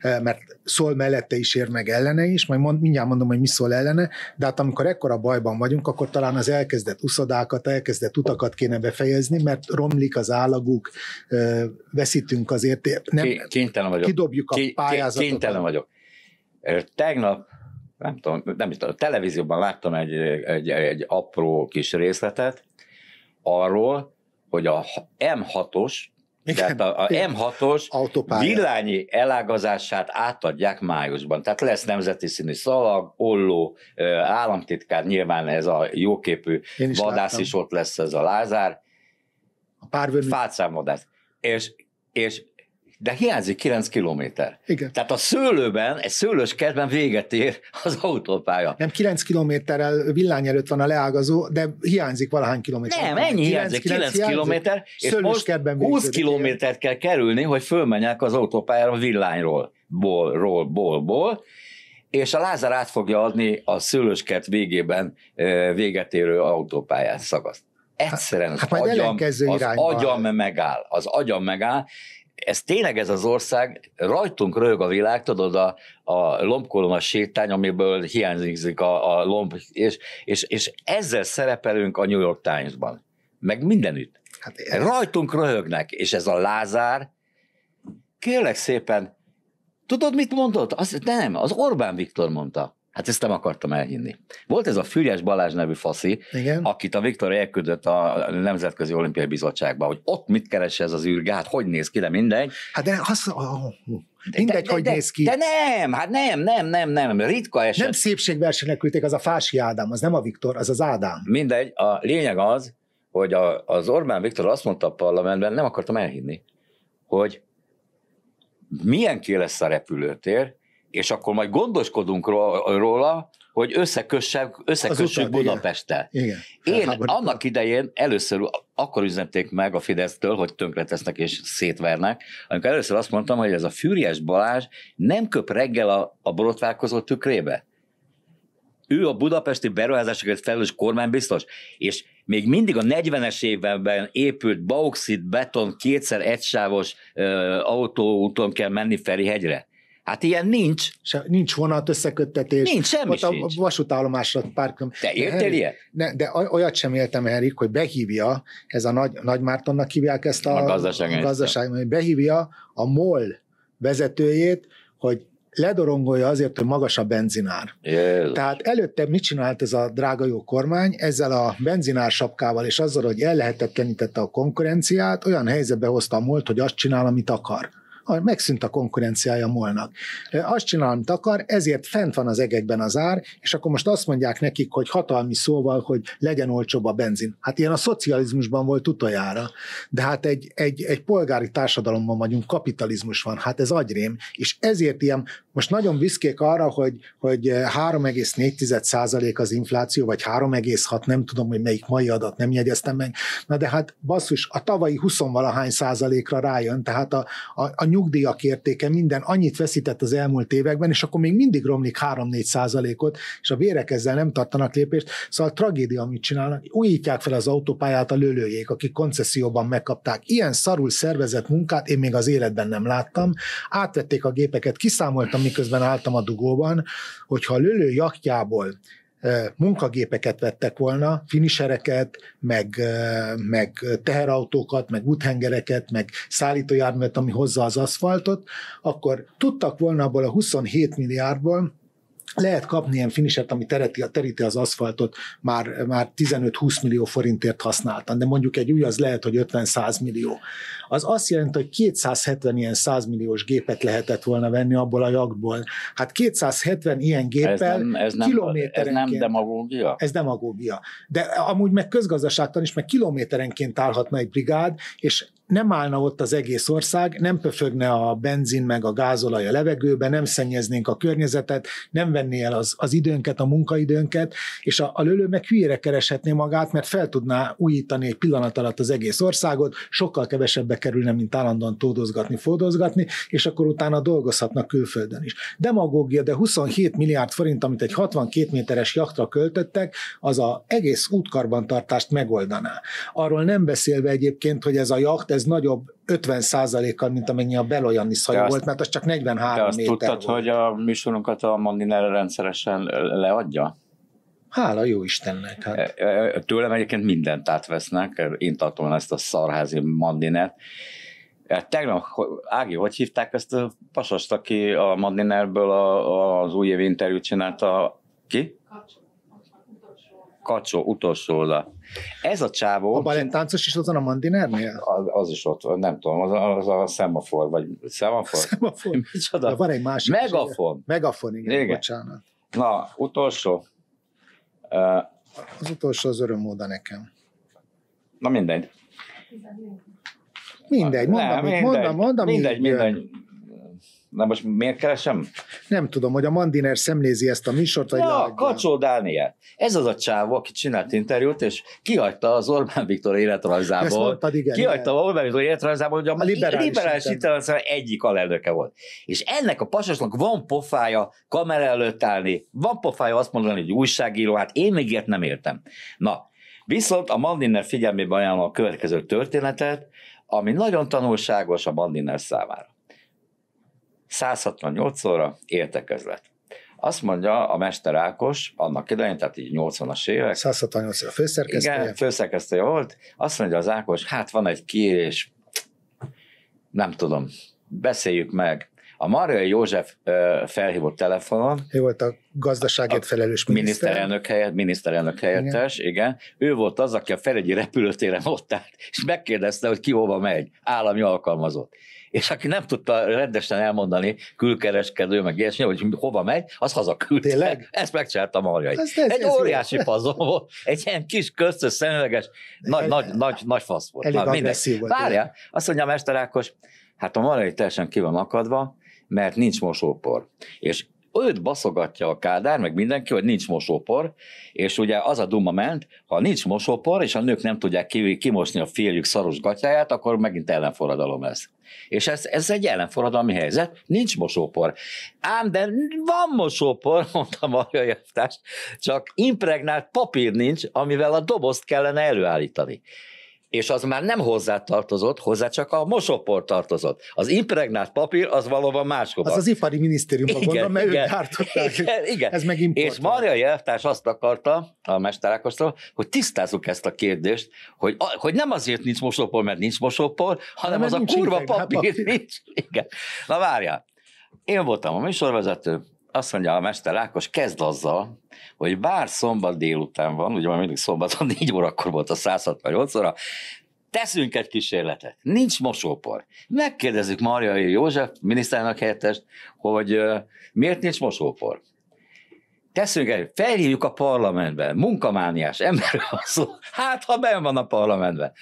eh, mert szól mellette is ér meg ellene is, majd mond, mindjárt mondom, hogy mi szól ellene, de hát amikor ekkora bajban vagyunk, akkor talán az elkezdett uszodákat, elkezdett utakat kéne befejezni, mert romlik az állaguk, veszítünk az Nem, kénytelen vagyok. Kidobjuk a pályázatot. Kénytelen vagyok. Tegnap, nem tudom, nem tudom, a televízióban láttam egy, egy, egy apró kis részletet arról, hogy a M6-os, igen, tehát a, a M6-os villányi elágazását átadják májusban. Tehát lesz nemzeti színű szalag, olló, államtitkár, nyilván ez a jóképű is vadász láttam. is ott lesz, ez a Lázár. A párvörmű. Fátszámvadász. És, és de hiányzik 9 kilométer. Igen. Tehát a szőlőben, egy szőlős kertben véget ér az autópálya. Nem 9 kilométerrel villány előtt van a leágazó, de hiányzik valahány kilométer. Nem, ennyi hiányzik, 9, 9 kilométer, és most 20 kilométert kell kerülni, hogy fölmenjek az autópályára villányról, ból, ról, ból, ból, és a Lázár át fogja adni a szőlőskert végében véget érő autópályát szakaszt egyszerűen az, hát majd agyam, az agyam megáll, az agyam megáll, ez tényleg ez az ország, rajtunk rög a világ, tudod, a, a lombkolona sétány, amiből hiányzik a, a lomb, és, és, és ezzel szerepelünk a New York Times-ban, meg mindenütt. Hát ez... Rajtunk röhögnek, és ez a Lázár, kérlek szépen, tudod, mit mondott? Azt, nem, az Orbán Viktor mondta. Hát ezt nem akartam elhinni. Volt ez a Füriás Balázs nevű faszi, Igen. akit a Viktor elküldött a Nemzetközi Olimpiai Bizottságba, hogy ott mit keres ez az űrgát, hát hogy néz ki, de mindegy. Hát de az... Oh, oh. De, mindegy, de, hogy de, néz ki. De nem, hát nem, nem, nem, nem, ritka eset. Nem szépségversenyre küldték, az a Fási Ádám, az nem a Viktor, az az Ádám. Mindegy, a lényeg az, hogy a, az Orbán Viktor azt mondta a parlamentben, nem akartam elhinni, hogy milyen ki lesz a repülőtér, és akkor majd gondoskodunk róla, hogy összekössük, összekössük utat, Budapesttel. Igen. Igen. Én annak idején először akkor üzenték meg a Fidesztől, hogy tönkretesznek és szétvernek, amikor először azt mondtam, hogy ez a Fűries Balázs nem köp reggel a, a borotválkozó tükrébe. Ő a budapesti beruházásokért felelős kormánybiztos, és még mindig a 40-es években épült bauxit, beton, kétszer egysávos autóúton kell menni Ferihegyre Hát ilyen nincs. Se, nincs vonat összeköttetés. Nincs, semmi Ott a vasútállomásra pár Te éltél ilyen? Ne, de olyat sem éltem, Erik, hogy behívja, ez a Nagy, Mártonnak hívják ezt a, a gazdaság, a behívja a MOL vezetőjét, hogy ledorongolja azért, hogy magas a benzinár. Jézus. Tehát előtte mit csinált ez a drága jó kormány? Ezzel a benzinár sapkával és azzal, hogy el lehetett a konkurenciát, olyan helyzetbe hozta a múlt, hogy azt csinál, amit akar megszűnt a konkurenciája molnak. Azt csinál, amit akar, ezért fent van az egekben az ár, és akkor most azt mondják nekik, hogy hatalmi szóval, hogy legyen olcsóbb a benzin. Hát ilyen a szocializmusban volt utoljára, de hát egy, egy, egy polgári társadalomban vagyunk, kapitalizmus van, hát ez agyrém, és ezért ilyen, most nagyon büszkék arra, hogy, hogy 3,4% az infláció, vagy 3,6, nem tudom, hogy melyik mai adat, nem jegyeztem meg, na de hát basszus, a tavalyi 20-valahány százalékra rájön, tehát a, a, a nyugdíjak értéke minden annyit veszített az elmúlt években, és akkor még mindig romlik 3-4 százalékot, és a vérek ezzel nem tartanak lépést. Szóval a tragédia, amit csinálnak, újítják fel az autópályát a lőlőjék, akik koncesszióban megkapták. Ilyen szarul szervezett munkát én még az életben nem láttam. Átvették a gépeket, kiszámoltam, miközben álltam a dugóban, hogyha a lőlő jakjából munkagépeket vettek volna, finisereket, meg, meg teherautókat, meg úthengereket, meg szállítójárművet, ami hozza az aszfaltot, akkor tudtak volna abból a 27 milliárdból lehet kapni ilyen finisert, ami tereti, teríti az aszfaltot, már, már 15-20 millió forintért használtan, de mondjuk egy új az lehet, hogy 50-100 millió az azt jelenti, hogy 270 ilyen 100 milliós gépet lehetett volna venni abból a jaktból. Hát 270 ilyen géppel ez nem, ez nem, kilométerenként... Ez nem demagógia? Ez demagógia. De amúgy meg közgazdaságtan is, meg kilométerenként állhatna egy brigád, és nem állna ott az egész ország, nem pöfögne a benzin meg a gázolaj a levegőbe, nem szennyeznénk a környezetet, nem venné el az, az időnket, a munkaidőnket, és a, a lölő meg hülyére kereshetné magát, mert fel tudná újítani egy pillanat alatt az egész országot, sokkal kevesebbe kerülne, mint állandóan tódozgatni, fódozgatni, és akkor utána dolgozhatnak külföldön is. Demagógia, de 27 milliárd forint, amit egy 62 méteres jachtra költöttek, az a egész útkarbantartást megoldaná. Arról nem beszélve egyébként, hogy ez a jacht, ez nagyobb 50%-kal, mint amennyi a Beloyannis hajó volt, mert az csak 43 méter tudtad, volt. hogy a műsorunkat a Mandiner rendszeresen leadja? Hála jó Istennek. Hát. E, e, e, tőlem egyébként mindent átvesznek, én tartom ezt a szarházi mandinet. Tegnap, Ági, hogy hívták ezt a pasast, aki a mandinerből a, az új év interjút csinálta? Ki? Kacsó. utolsó oda. Ez a csávó... A balentáncos is ott van a Mandinernél? Az, az is ott van, nem tudom, az, az a szemafor, vagy szemafor? Szemafor. Micsoda? De van egy másik. Megafon. Is, megafon, igen, igen. bocsánat. Na, utolsó. Az utolsó az öröm örömmóda nekem. Na mindegy. Mindegy, mondom, mondom, mondom, mindegy, mondom, mondom. Mindegy, mindegy. mindegy. Na most miért keresem? Nem tudom, hogy a Mandiner szemlézi ezt a műsort, vagy Ja, Kacsó Dániel. Ez az a csávó, aki csinált interjút, és kihagyta az Orbán Viktor életrajzából. Mondtad, igen, kihagyta az Orbán Viktor életrajzából, hogy a, a liberális, liberális életrajzából egyik alelnöke volt. És ennek a pasasnak van pofája kamera előtt állni, van pofája azt mondani, hogy újságíró, hát én még ilyet nem értem. Na, viszont a Mandiner figyelmében ajánlom a következő történetet, ami nagyon tanulságos a Mandiner számára. 168 óra értekezlet. Azt mondja a Mester Ákos, annak idején, tehát így 80-as évek. 168 a főszerkesztője. Igen, főszerkesztője volt. Azt mondja az Ákos, hát van egy kérés, nem tudom, beszéljük meg. A Marjai József felhívott telefonon. Ő volt a gazdaságért felelős miniszter. miniszterelnök. Helyett, miniszterelnök helyettes, igen. igen. Ő volt az, aki a Feregyi repülőtéren ott állt, és megkérdezte, hogy ki hova megy, állami alkalmazott. És aki nem tudta rendesen elmondani, külkereskedő, meg ilyesmi, hogy hova megy, az hazaküldte. Tényleg? Ezt megcsinálta Marjai. Ez, ez, egy ez óriási fazon volt, egy ilyen kis köztös, szemüleges, nagy, nagy, nagy, nagy fasz volt. Elég Na, agresszív volt. Várjál, azt mondja a Mester Ákos, hát a Marjai teljesen ki van akadva, mert nincs mosópor. És őt baszogatja a Kádár, meg mindenki, hogy nincs mosópor, és ugye az a duma ment, ha nincs mosópor, és a nők nem tudják kimosni a féljük szaros gatyáját, akkor megint ellenforradalom lesz. És ez, ez egy ellenforradalmi helyzet, nincs mosópor. Ám, de van mosópor, mondta Marja Jaftás, csak impregnált papír nincs, amivel a dobozt kellene előállítani és az már nem hozzá tartozott, hozzá csak a mosopor tartozott. Az impregnált papír az valóban máshova. Az az ipari minisztériumban igen, gondolom, mert igen, ők gyártották. Igen, igen. Ez meg import. És Marja Jeltárs azt akarta a mesterákostól, hogy tisztázzuk ezt a kérdést, hogy, hogy nem azért nincs mosopor, mert nincs mosopor, hanem hanem az a kurva papír, papír nincs. Igen. Na várjál, én voltam a műsorvezető, azt mondja a mester Ákos, kezd azzal, hogy bár szombat délután van, ugye már mindig szombaton 4 órakor volt a 168 óra, teszünk egy kísérletet. Nincs mosópor. Megkérdezzük Marja József, miniszterelnök helyettest, hogy miért nincs mosópor. Teszünk egy felhívjuk a parlamentben. munkamániás ember hát ha benn van a parlamentben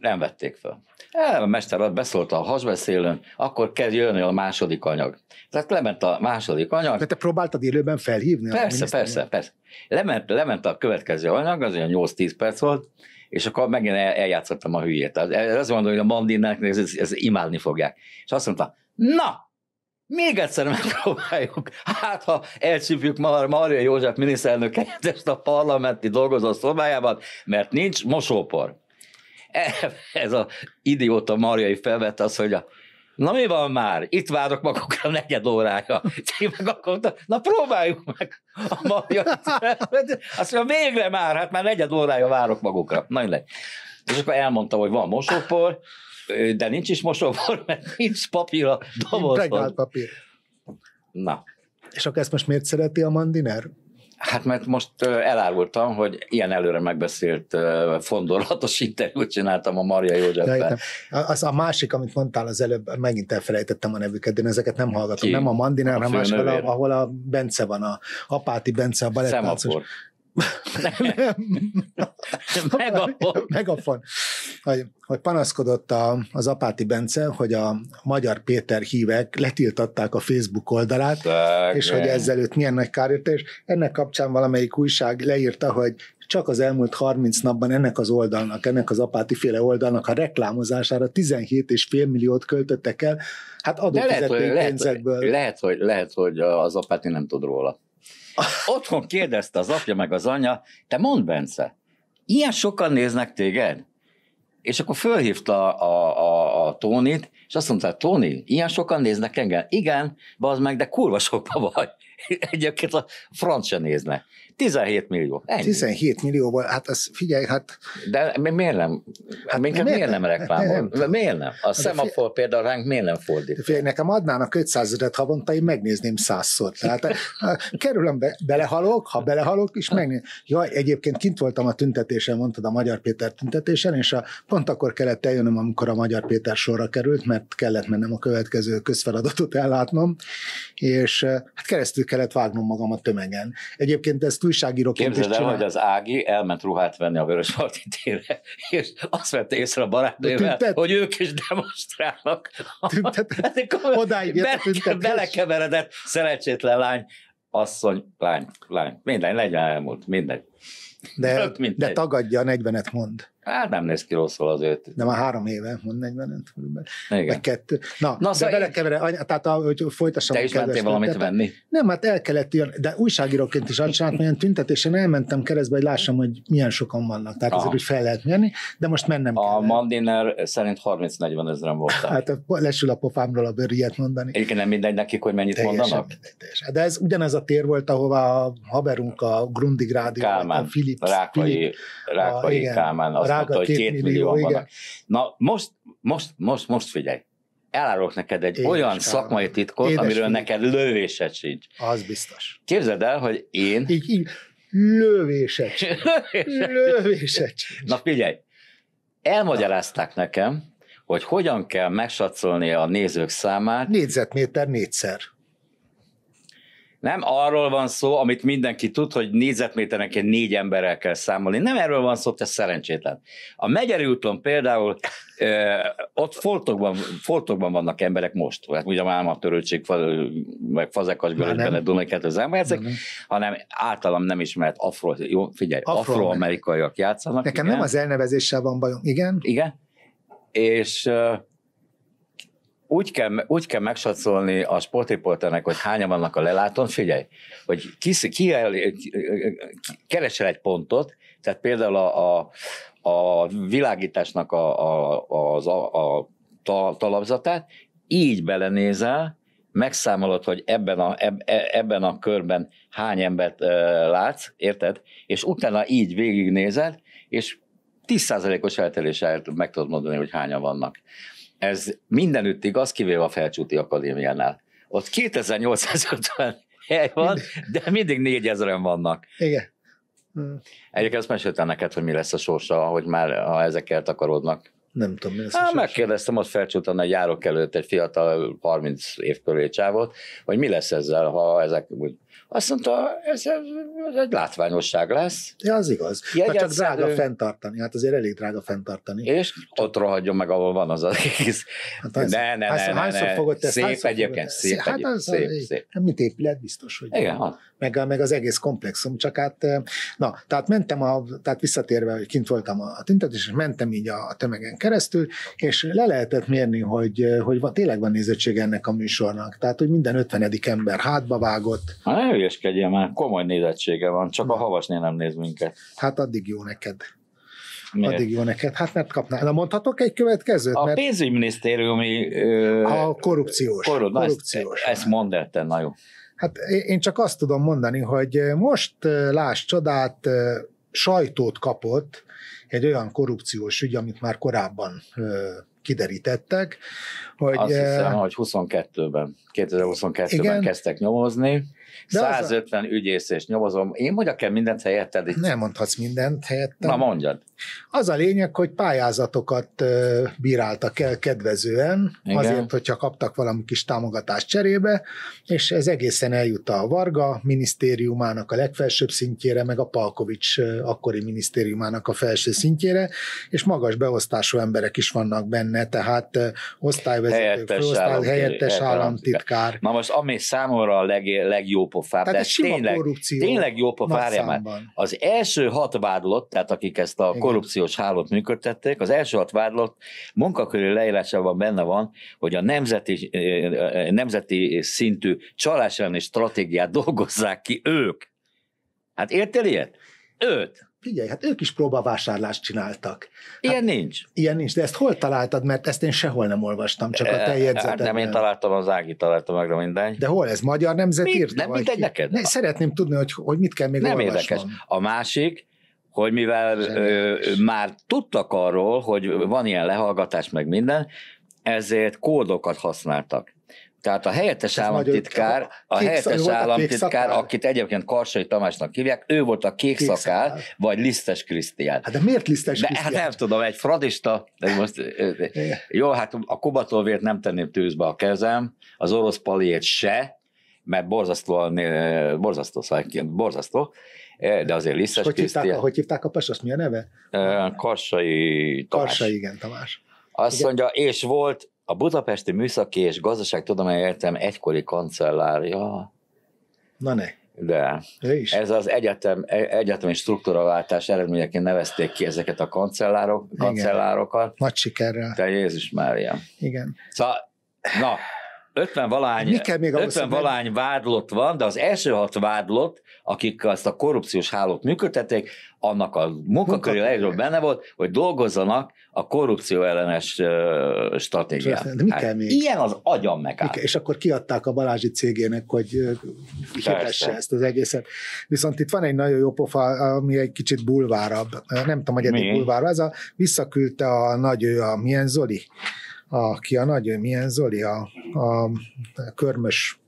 nem vették fel. El, a mester beszólt a hasbeszélőn, akkor kezd jönni a második anyag. Tehát lement a második anyag. De te próbáltad élőben felhívni? Persze, persze, persze. Lement, lement a következő anyag, az olyan 8-10 perc volt, és akkor megint el, eljátszottam a hülyét. Az, azt mondom, hogy a mandinák ez, ez imádni fogják. És azt mondta, na, még egyszer megpróbáljuk. Hát, ha elcsípjük Mar- Maria József miniszterelnök helyettest a parlamenti dolgozó szobájában, mert nincs mosópor. ez a idióta marjai felvette azt, hogy a Na mi van már? Itt várok magukra negyed órája. meg akkor, na próbáljuk meg a marjait. Azt mondja, végre már, hát már negyed órája várok magukra. Na mindegy. És akkor elmondta, hogy van mosópor, de nincs is mosópor, mert nincs papír a dobozban. papír. Na. És akkor ezt most miért szereti a mandiner? Hát mert most elárultam, hogy ilyen előre megbeszélt fondorlatos interjút csináltam a Marja József. Az a másik, amit mondtál az előbb, megint elfelejtettem a nevüket, de én ezeket nem hallgatom. Ki? Nem a Mandinál, hanem máshol, ahol a Bence van, a Apáti Bence, a balettáncos megafon. megafon. Hogy, hogy panaszkodott a, az apáti Bence, hogy a Magyar Péter hívek letiltatták a Facebook oldalát, Szegény. és hogy ezzel őt milyen nagy kár és ennek kapcsán valamelyik újság leírta, hogy csak az elmúlt 30 napban ennek az oldalnak, ennek az apáti féle oldalnak a reklámozására 17,5 milliót költöttek el, hát adófizetői lehet, Lehet, lehet, hogy, lehet, hogy az apáti nem tud róla. Otthon kérdezte az apja meg az anya, te mondd, Bence, ilyen sokan néznek téged? És akkor fölhívta a, a, a, a Tónit, és azt mondta, Tóni, ilyen sokan néznek engem? Igen, az meg, de kurva sokba vagy. egyébként a franc se nézne. 17 millió. Ennyi. 17 millióval, hát az figyelj, hát... De miért nem? Hát minket miért, hát miért nem, reklámol? Nem, miért nem? A hát szemafor figyel... például ránk miért nem fordít? Figyelj, nekem adnának 500 ezeret havonta, én megnézném százszor. Tehát kerülöm, be, belehalok, ha belehalok, és megnézem. Ja, egyébként kint voltam a tüntetésen, mondtad a Magyar Péter tüntetésen, és a, pont akkor kellett eljönnöm, amikor a Magyar Péter sorra került, mert kellett mennem a következő közfeladatot ellátnom, és eh, hát keresztül kellett vágnom magam a tömegen. Egyébként ezt újságíróként Képzeld is el, hogy az Ági elment ruhát venni a vörös térre, és azt vette észre a barátnővel, hogy ők is demonstrálnak. Hát odáig belekeveredett szerencsétlen lány, asszony, lány, lány, minden, legyen elmúlt, mindegy. De, de tagadja, 40-et mond. Hát nem néz ki rosszul azért. De már három éve, mond 40 körülbelül. Igen. Meg kettő. Na, Na de szóval belekevere, én... tehát hogy folytassam. Te is mentél valamit tehát, venni? Nem, hát el kellett jön, de újságíróként is csináltam ilyen tüntetésen, elmentem keresztbe, hogy lássam, hogy milyen sokan vannak. Tehát Aha. azért úgy fel lehet menni, de most mennem A kell. Mandiner szerint 30-40 ezeren volt. Hát lesül a pofámról a bőr ilyet mondani. Egyébként nem mindegy nekik, hogy mennyit teljesen, mondanak? teljesen. De ez ugyanez a tér volt, ahova a haverunk, a Grundig Rádió, Kálmán, a Philips, Rákai, Philips, Rákai a, Rákai igen, Kálmán, drága mondta, hogy két millió, millió Igen. Na most, most, most, most figyelj, elárulok neked egy Édes olyan kárna. szakmai titkot, Édes amiről figyelj. neked lövésed sincs. Az biztos. Képzeld el, hogy én... Így, így lövésed sincs. lövésed sincs. Na figyelj, elmagyarázták nekem, hogy hogyan kell megsatszolni a nézők számát. Négyzetméter négyszer. Nem arról van szó, amit mindenki tud, hogy négyzetméterenként négy emberrel kell számolni. Nem erről van szó, te szerencsétlen. A Megyeri úton például ö, ott foltokban, foltokban vannak emberek most, hát ugye már a törőtség, meg fazekas bőrösben, Dunajkát az emberek, hanem általam nem ismert afro, jó, figyelj, afro afroamerikaiak játszanak. Nekem igen. nem az elnevezéssel van bajom, igen? Igen. És úgy kell, úgy kell megsatszolni a sportriporternek, hogy hányan vannak a lelátón, figyelj, hogy ki, ki, el, ki keresel egy pontot, tehát például a, a, a világításnak a, a, az, a, a talapzatát, így belenézel, megszámolod, hogy ebben a, eb, e-, ebben a körben hány embert e, látsz, érted? És utána így végignézed, és 10%-os elteléssel meg tudod mondani, hogy hányan vannak. Ez mindenütt igaz, kivéve a Felcsúti Akadémiánál. Ott 2850 hely van, de mindig 4000-en vannak. Igen. Hmm. Egyébként azt meséltem neked, hogy mi lesz a sorsa, hogy már ha ezek eltakarodnak. Nem tudom, mi lesz a Há, Megkérdeztem ott felcsúton a járok előtt egy fiatal 30 év körül csávot, hogy mi lesz ezzel, ha ezek úgy azt mondta, ez, ez egy látványosság lesz. Ja, az igaz. Jegyet hát csak drága szedő... fenntartani, hát azért elég drága fenntartani. És csak... ott rohadjon meg, ahol van az a egész. Hát az, ne, ne, hányszor, ne, ne, ne. Fogod ezt, szép egyébként, hát szép, hát az, szép, szép. szép. Mint épület biztos, hogy Igen, van. Meg, meg az egész komplexum, csak hát, na, tehát mentem, a, tehát visszatérve, hogy kint voltam a tüntetés, és mentem így a, a tömegen keresztül, és le lehetett mérni, hogy, hogy van, tényleg van nézettség ennek a műsornak. Tehát, hogy minden 50. ember hátba vágott. Hát, hülyeskedjél már, komoly nézettsége van, csak a havasnél nem néz minket. Hát addig jó neked. Miért? Addig jó neked, hát mert kapnál. Na mondhatok egy következőt? A mert... pénzügyminisztériumi... Ö... A korrupciós. Na, korrupciós. Ezt, ezt mondd el, te, na jó. Hát én csak azt tudom mondani, hogy most láss csodát, sajtót kapott egy olyan korrupciós ügy, amit már korábban kiderítettek. Hogy, azt hiszem, hogy 22-ben, 2022-ben igen, kezdtek nyomozni. De 150 a... ügyész és nyomozom. Én mondjak el mindent helyetted? Itt. Nem mondhatsz mindent helyettem. Na mondjad. Az a lényeg, hogy pályázatokat bíráltak el kedvezően, Igen. azért, hogyha kaptak valami kis támogatást cserébe, és ez egészen eljut a Varga minisztériumának a legfelsőbb szintjére, meg a Palkovics akkori minisztériumának a felső szintjére, és magas beosztású emberek is vannak benne, tehát osztályvezetők, helyettes, főosztály, helyettes államtitkár. Na most, ami számomra a leg, pofá, tehát ez tényleg, tényleg pofá, az első hat vádlott, tehát akik ezt a Igen korrupciós hálót működtették. Az első hat vádlott munkakörű leírásában benne van, hogy a nemzeti, nemzeti szintű csalás elleni stratégiát dolgozzák ki ők. Hát értél ilyet? Őt figyelj, hát ők is próbavásárlást csináltak. Ilyen hát, nincs. Ilyen nincs, de ezt hol találtad, mert ezt én sehol nem olvastam, csak a te jegyzetedben. Hát nem én találtam, az Ági találta meg, de mindegy. De hol ez? Magyar Nemzet Mi, írta? Nem, mindegy ki? neked. Ne, szeretném tudni, hogy, hogy mit kell még nem olvasnom. érdekes. A másik, hogy mivel ö, már tudtak arról, hogy van ilyen lehallgatás, meg minden, ezért kódokat használtak. Tehát a helyettes Ez államtitkár, a, a helyettes államtitkár, a akit egyébként Karsai Tamásnak hívják, ő volt a kék, kék szakál, szakál, vagy Lisztes Krisztián. Hát de miért Lisztes de, Krisztián? Hát nem tudom, egy fradista, de most, jó, hát a Kubatolvért nem tenném tűzbe a kezem, az orosz paliét se, mert borzasztóan, borzasztó, szóval borzasztó, E, de azért Lisztes hogy Krisztián... Hívták, hogy hívták a pasast? Mi a neve? E, Karsai Tamás. Karsai, igen, Tamás. Azt igen. mondja, és volt a Budapesti Műszaki és Gazdaságtudományi Egyetem egykori kancellárja. Na ne. De ez az egyetem, e, egyetemi struktúraváltás eredményeként nevezték ki ezeket a kancellárok, kancellárokat. Igen. Nagy sikerrel. Te Jézus Mária. Igen. Szóval, na, 50 valány, még 50 valány vádlott van, de az első hat vádlott, akik ezt a korrupciós hálót működtették, annak a munkakörű legjobban benne volt, hogy dolgozzanak a korrupció ellenes stratégiát. Szóval, de mi hát kell még? Ilyen az agyam megáll. És akkor kiadták a Balázsi cégének, hogy hitesse ezt az egészet. Viszont itt van egy nagyon jó pofa, ami egy kicsit bulvárabb. Nem tudom, hogy eddig bulvára. Ez a, visszaküldte a nagy, a milyen Zoli? a, ki a nagy, milyen Zoli, a, a körmös,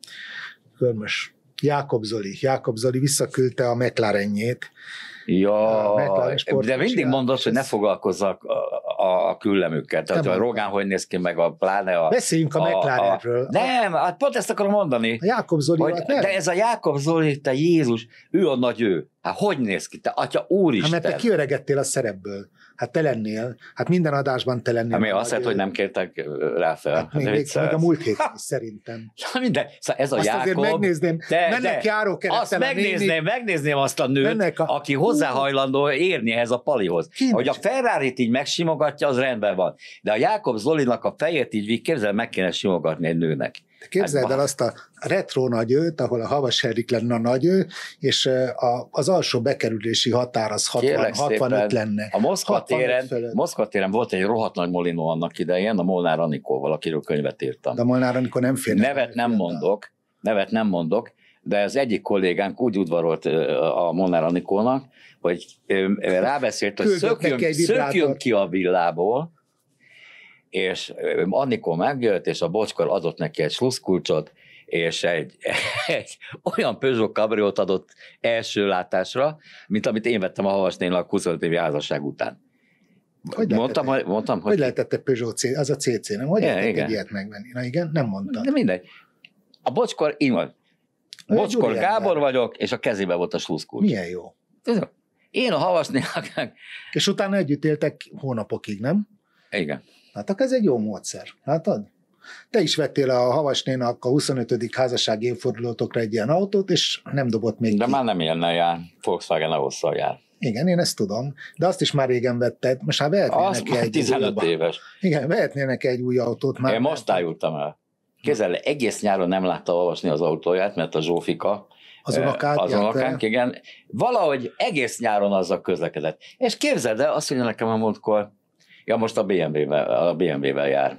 körmös Jákob Zoli. Jákob Zoli visszaküldte a McLarenjét. Ja, de mindig mondod, hogy ne foglalkozzak a, a küllemükkel. Tehát nem a Rogán hogy néz ki, meg a pláne a... Beszéljünk a, a McLarenről. A, nem, hát pont ezt akarom mondani. A Jákob Zoli. Hogy, nem. De ez a Jákob Zoli, te Jézus, ő a nagy ő. Hát hogy néz ki? Te atya úristen. Hát mert te kiöregettél a szerepből. Hát te lennél, hát minden adásban te lennél. Hát Ami azt hogy nem kértek rá fel. Hát még, hát még, még a múlt héten is szerintem. Na minden, szóval ez a azt Jákob. azért megnézném, de, mennek de, járó Azt megnézném, néni, megnézném azt a nőt, a, aki hozzáhajlandó érni ehhez a palihoz. Kincs. Hogy a ferrari így megsimogatja, az rendben van. De a Jákob Zolinak a fejét így, képzel, meg kéne simogatni egy nőnek képzeld hát, el azt a retro nagyőt, ahol a havas lenne a nagyő, és a, az alsó bekerülési határ az 60, 65 lenne. A Moszkva téren, Moszkva téren volt egy rohadt nagy molinó annak idején, a Molnár Anikóval, akiről könyvet írtam. De a Molnár Anikó nem férne. Nevet nem mondok, nevet nem mondok, de az egyik kollégánk úgy udvarolt a Molnár Anikónak, hogy rábeszélt, hogy szökjön, szökjön ki a villából, és Annikó megjött, és a bocskor adott neki egy sluszkulcsot, és egy, egy olyan Peugeot cabriót adott első látásra, mint amit én vettem a Havasnél a 25 évi házasság után. Hogy mondtam, hogy, mondtam, hogy... hogy lehetett egy Peugeot, az a CC, nem? Hogy igen, lehetett igen. egy ilyet megvenni? Na igen, nem mondtam. De mindegy. A bocskor, így van. Bocskor Gábor ember. vagyok, és a kezébe volt a sluszkulcs. Milyen jó. Én a havasnél... És utána együtt éltek hónapokig, nem? Igen. Akkor Ez egy jó módszer, látod? Te is vettél a Havasnénak a 25. házassági évfordulótokra egy ilyen autót, és nem dobott még De ki. már nem élne jár, Volkswagen Aosszal jár. Igen, én ezt tudom, de azt is már régen vetted, most már vehetnél azt neki egy 15 újba. éves. Igen, vehetnél neki egy új autót már. Én most ájultam el. Kézzel egész nyáron nem látta olvasni az autóját, mert a Zsófika az unokát, az unokánk, igen. Valahogy egész nyáron azzal közlekedett. És képzeld el, azt mondja nekem a múltkor, Ja, most a BMW-vel, a BMW-vel jár.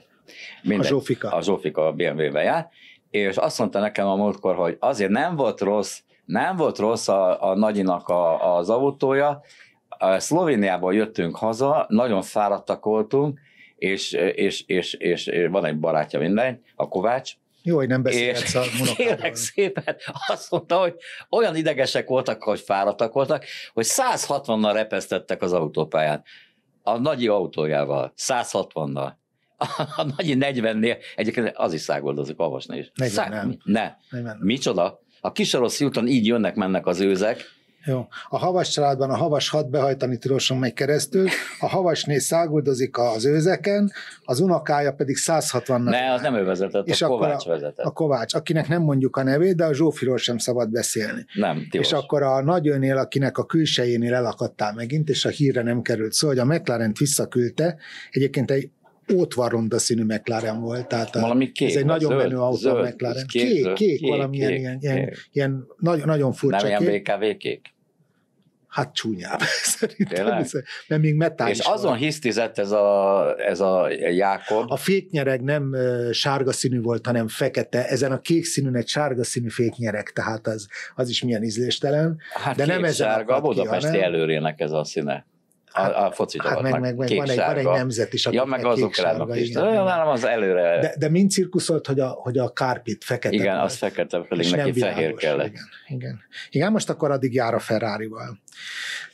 Minden, a Zsófika. A Zsófika a BMW-vel jár, és azt mondta nekem a múltkor, hogy azért nem volt rossz, nem volt rossz a, a nagyinak a, az autója, Szlovéniából jöttünk haza, nagyon fáradtak voltunk, és, és, és, és, és van egy barátja minden, a Kovács, jó, hogy nem beszélhetsz a Kérlek szépen, azt mondta, hogy olyan idegesek voltak, hogy fáradtak voltak, hogy 160-nal repesztettek az autópályán a nagy autójával, 160-nal, a nagy 40-nél, egyébként az is szágoldozik, olvasni is. 40, Szá- nem. Ne. 40. Micsoda? A kisorosz úton így jönnek-mennek az őzek, jó. A havas családban a havas hat behajtani tiloson megy keresztül, a néz száguldozik az őzeken, az unokája pedig 160 Ne, az nem ő vezetett, és a Kovács a, vezetett. A Kovács, akinek nem mondjuk a nevét, de a Zsófiról sem szabad beszélni. Nem, tilos. És akkor a nagyönél, akinek a külsejénél elakadtál megint, és a hírre nem került szó, hogy a McLaren-t visszaküldte, egyébként egy ott ronda színű McLaren volt, tehát eh, valami kék, ez egy nagyon zöld, menő autó zöld, a McLaren. Kék, kék, zöld, kék, kék valamilyen kék, ilyen, kék. ilyen, ilyen nagy, nagyon furcsa Nem kék. ilyen BKV kék. Hát csúnyább, szerintem. Mert még metális És azon van. hisztizett ez a, ez a Jákob. A féknyereg nem eh, sárga színű volt, hanem fekete. Ezen a kék színűn egy sárga színű féknyereg, tehát az, az is milyen ízléstelen. Hát de nem ez sárga, a Budapesti előrének ez a színe a, hát- a foci hát meg, meg, meg van, egy, van egy nemzet is, ja, meg az sárga, is. Igen, de, nem, az előre. De, de mind cirkuszolt, hogy a, hogy a kárpit fekete. Igen, az fekete, pedig neki világos, fehér kellett. Igen, igen. igen, most akkor addig jár a Ferrari-val.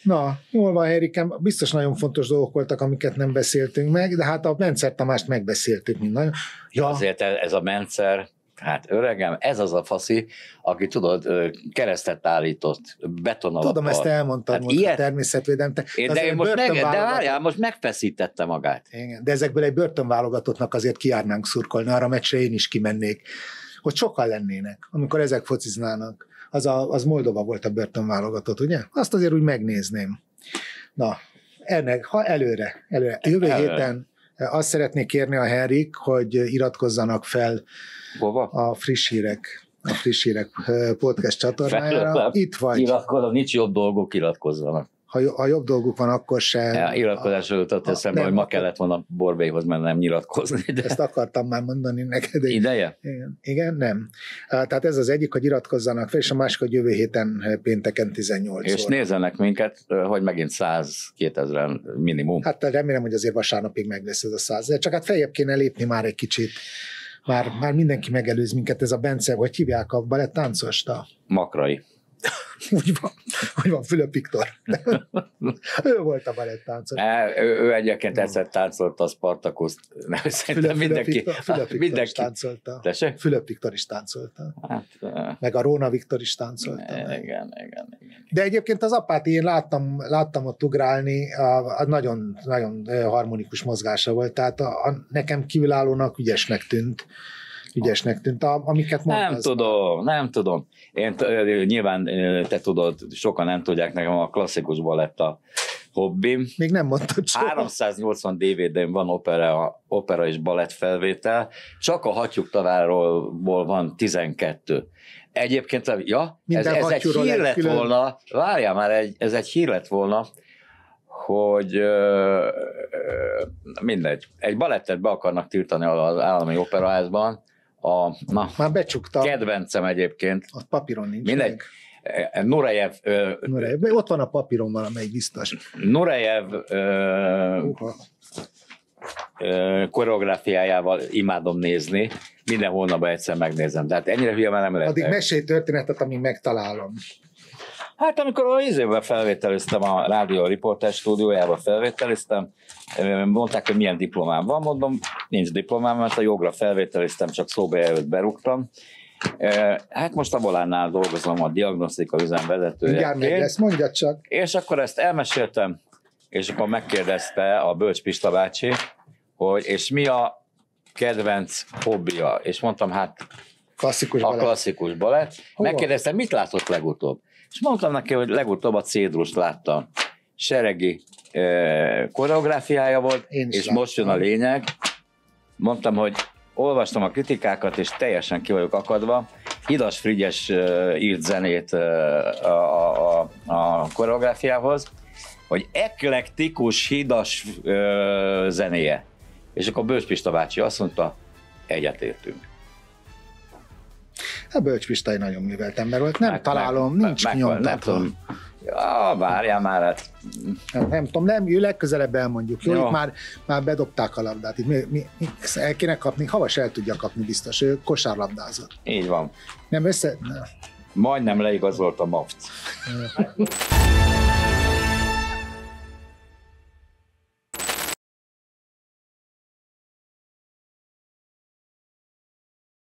Na, jól van, Herikem, biztos nagyon fontos dolgok voltak, amiket nem beszéltünk meg, de hát a Mencer Tamást megbeszéltük mind nagyon. Ja. Azért ez a Mencer, Hát öregem, ez az a faszi, aki tudod, keresztet állított, betonalappal. Tudom, ezt elmondtam hát ilyet? a természetvédelem. Te, én, de, én most meg, de várjál, most megfeszítette magát. Igen, de ezekből egy börtönválogatottnak azért kiárnánk szurkolni, arra meccsre én is kimennék, hogy sokan lennének, amikor ezek fociznának. Az, a, az Moldova volt a börtönválogatott, ugye? Azt azért úgy megnézném. Na, ennek, ha előre, előre. Jövő előre. héten eh, azt szeretnék kérni a Henrik, hogy iratkozzanak fel Hova? A friss hírek a Friss Hírek podcast csatornájára. Itt vagy. Iratkozom, nincs jobb dolgok, iratkozzanak. Ha, ha jobb dolguk van, akkor se... Ja, iratkozásra jutott eszembe, hogy ma kellett volna Borbélyhoz mennem nyilatkozni. De... Ezt akartam már mondani neked. egy. Ideje? Igen, igen, nem. Tehát ez az egyik, hogy iratkozzanak fel, és a másik, hogy jövő héten pénteken 18 És óra. nézzenek minket, hogy megint 100-2000 minimum. Hát remélem, hogy azért vasárnapig meg lesz ez a 100 de csak hát feljebb kéne lépni már egy kicsit már, már mindenki megelőz minket, ez a Bence, vagy hívják a balett a Makrai. Úgy van, úgy van, Fülöp Viktor. ő volt a balettáncos. Ne, ő, ő egyébként egyszer táncolta a Spartakuszt. Szerintem Fülöp, mindenki. Fülöp, Viktor, Fülöp Viktor mindenki. is táncolta. Tessék? Fülöp Viktor is táncolta. Hát, meg a Róna Viktor is táncolta. Igen, igen, igen, igen. De egyébként az apát én láttam, láttam ott ugrálni, a, a nagyon, nagyon harmonikus mozgása volt, tehát a, a, nekem kívülállónak ügyesnek tűnt ügyesnek tűnt, amiket mondtál. Nem tudom, nem tudom. Én nyilván te tudod, sokan nem tudják, nekem a klasszikus balett a hobbim. Még nem mondtad soha. 380 DVD-n van opera, opera és balett felvétel, csak a hatjuk taváról van 12. Egyébként, ja, ez, ez egy hír lett külön. volna, várjál már, egy, ez egy hír lett volna, hogy ö, ö, mindegy, egy balettet be akarnak tiltani az állami operaházban, a na, Már becsukta. Kedvencem egyébként. A papíron nincs. Mindegy. E, e, Nurejev, ö, Nurejev. Ott van a papíron valamelyik biztos. Nurejev koreográfiájával imádom nézni, minden hónapban egyszer megnézem. Tehát ennyire hülye már nem lehet. Addig mesélj történetet, amíg megtalálom. Hát amikor az izében felvételiztem, a rádió riporter stúdiójába felvételiztem, mondták, hogy milyen diplomám van, mondom, nincs diplomám, mert a jogra felvételiztem, csak szóba előtt berúgtam. Hát most a Volánnál dolgozom a diagnosztika üzem vezetője. Igen, még ezt mondja csak. És akkor ezt elmeséltem, és akkor megkérdezte a Bölcs Pista bácsi, hogy és mi a kedvenc hobbija? És mondtam, hát klasszikus a balett. klasszikus balett. Megkérdeztem, mit látott legutóbb? És mondtam neki, hogy legutóbb a Cédrust láttam. Seregi e, koreográfiája volt, Én és láttam. most jön a lényeg. Mondtam, hogy olvastam a kritikákat, és teljesen ki vagyok akadva. Hidas Frigyes e, írt zenét e, a, a, a koreográfiához, hogy eklektikus hidas e, zenéje. És akkor Bős Pista bácsi azt mondta, egyetértünk. A hát Bölcs Pistai nagyon művelt ember volt, nem meg, találom, meg, nincs meg, nyomtatva. Nem Ja, várjál már, hát... Nem, nem tudom, nem, ő legközelebb elmondjuk. Jó, Jó. Itt már, már bedobták a labdát. Itt mi, mi, mi, ezt el kéne kapni, Havas el tudja kapni biztos, ő kosárlabdázott. Így van. Nem össze... Nem. Majdnem leigazolt a MAFC.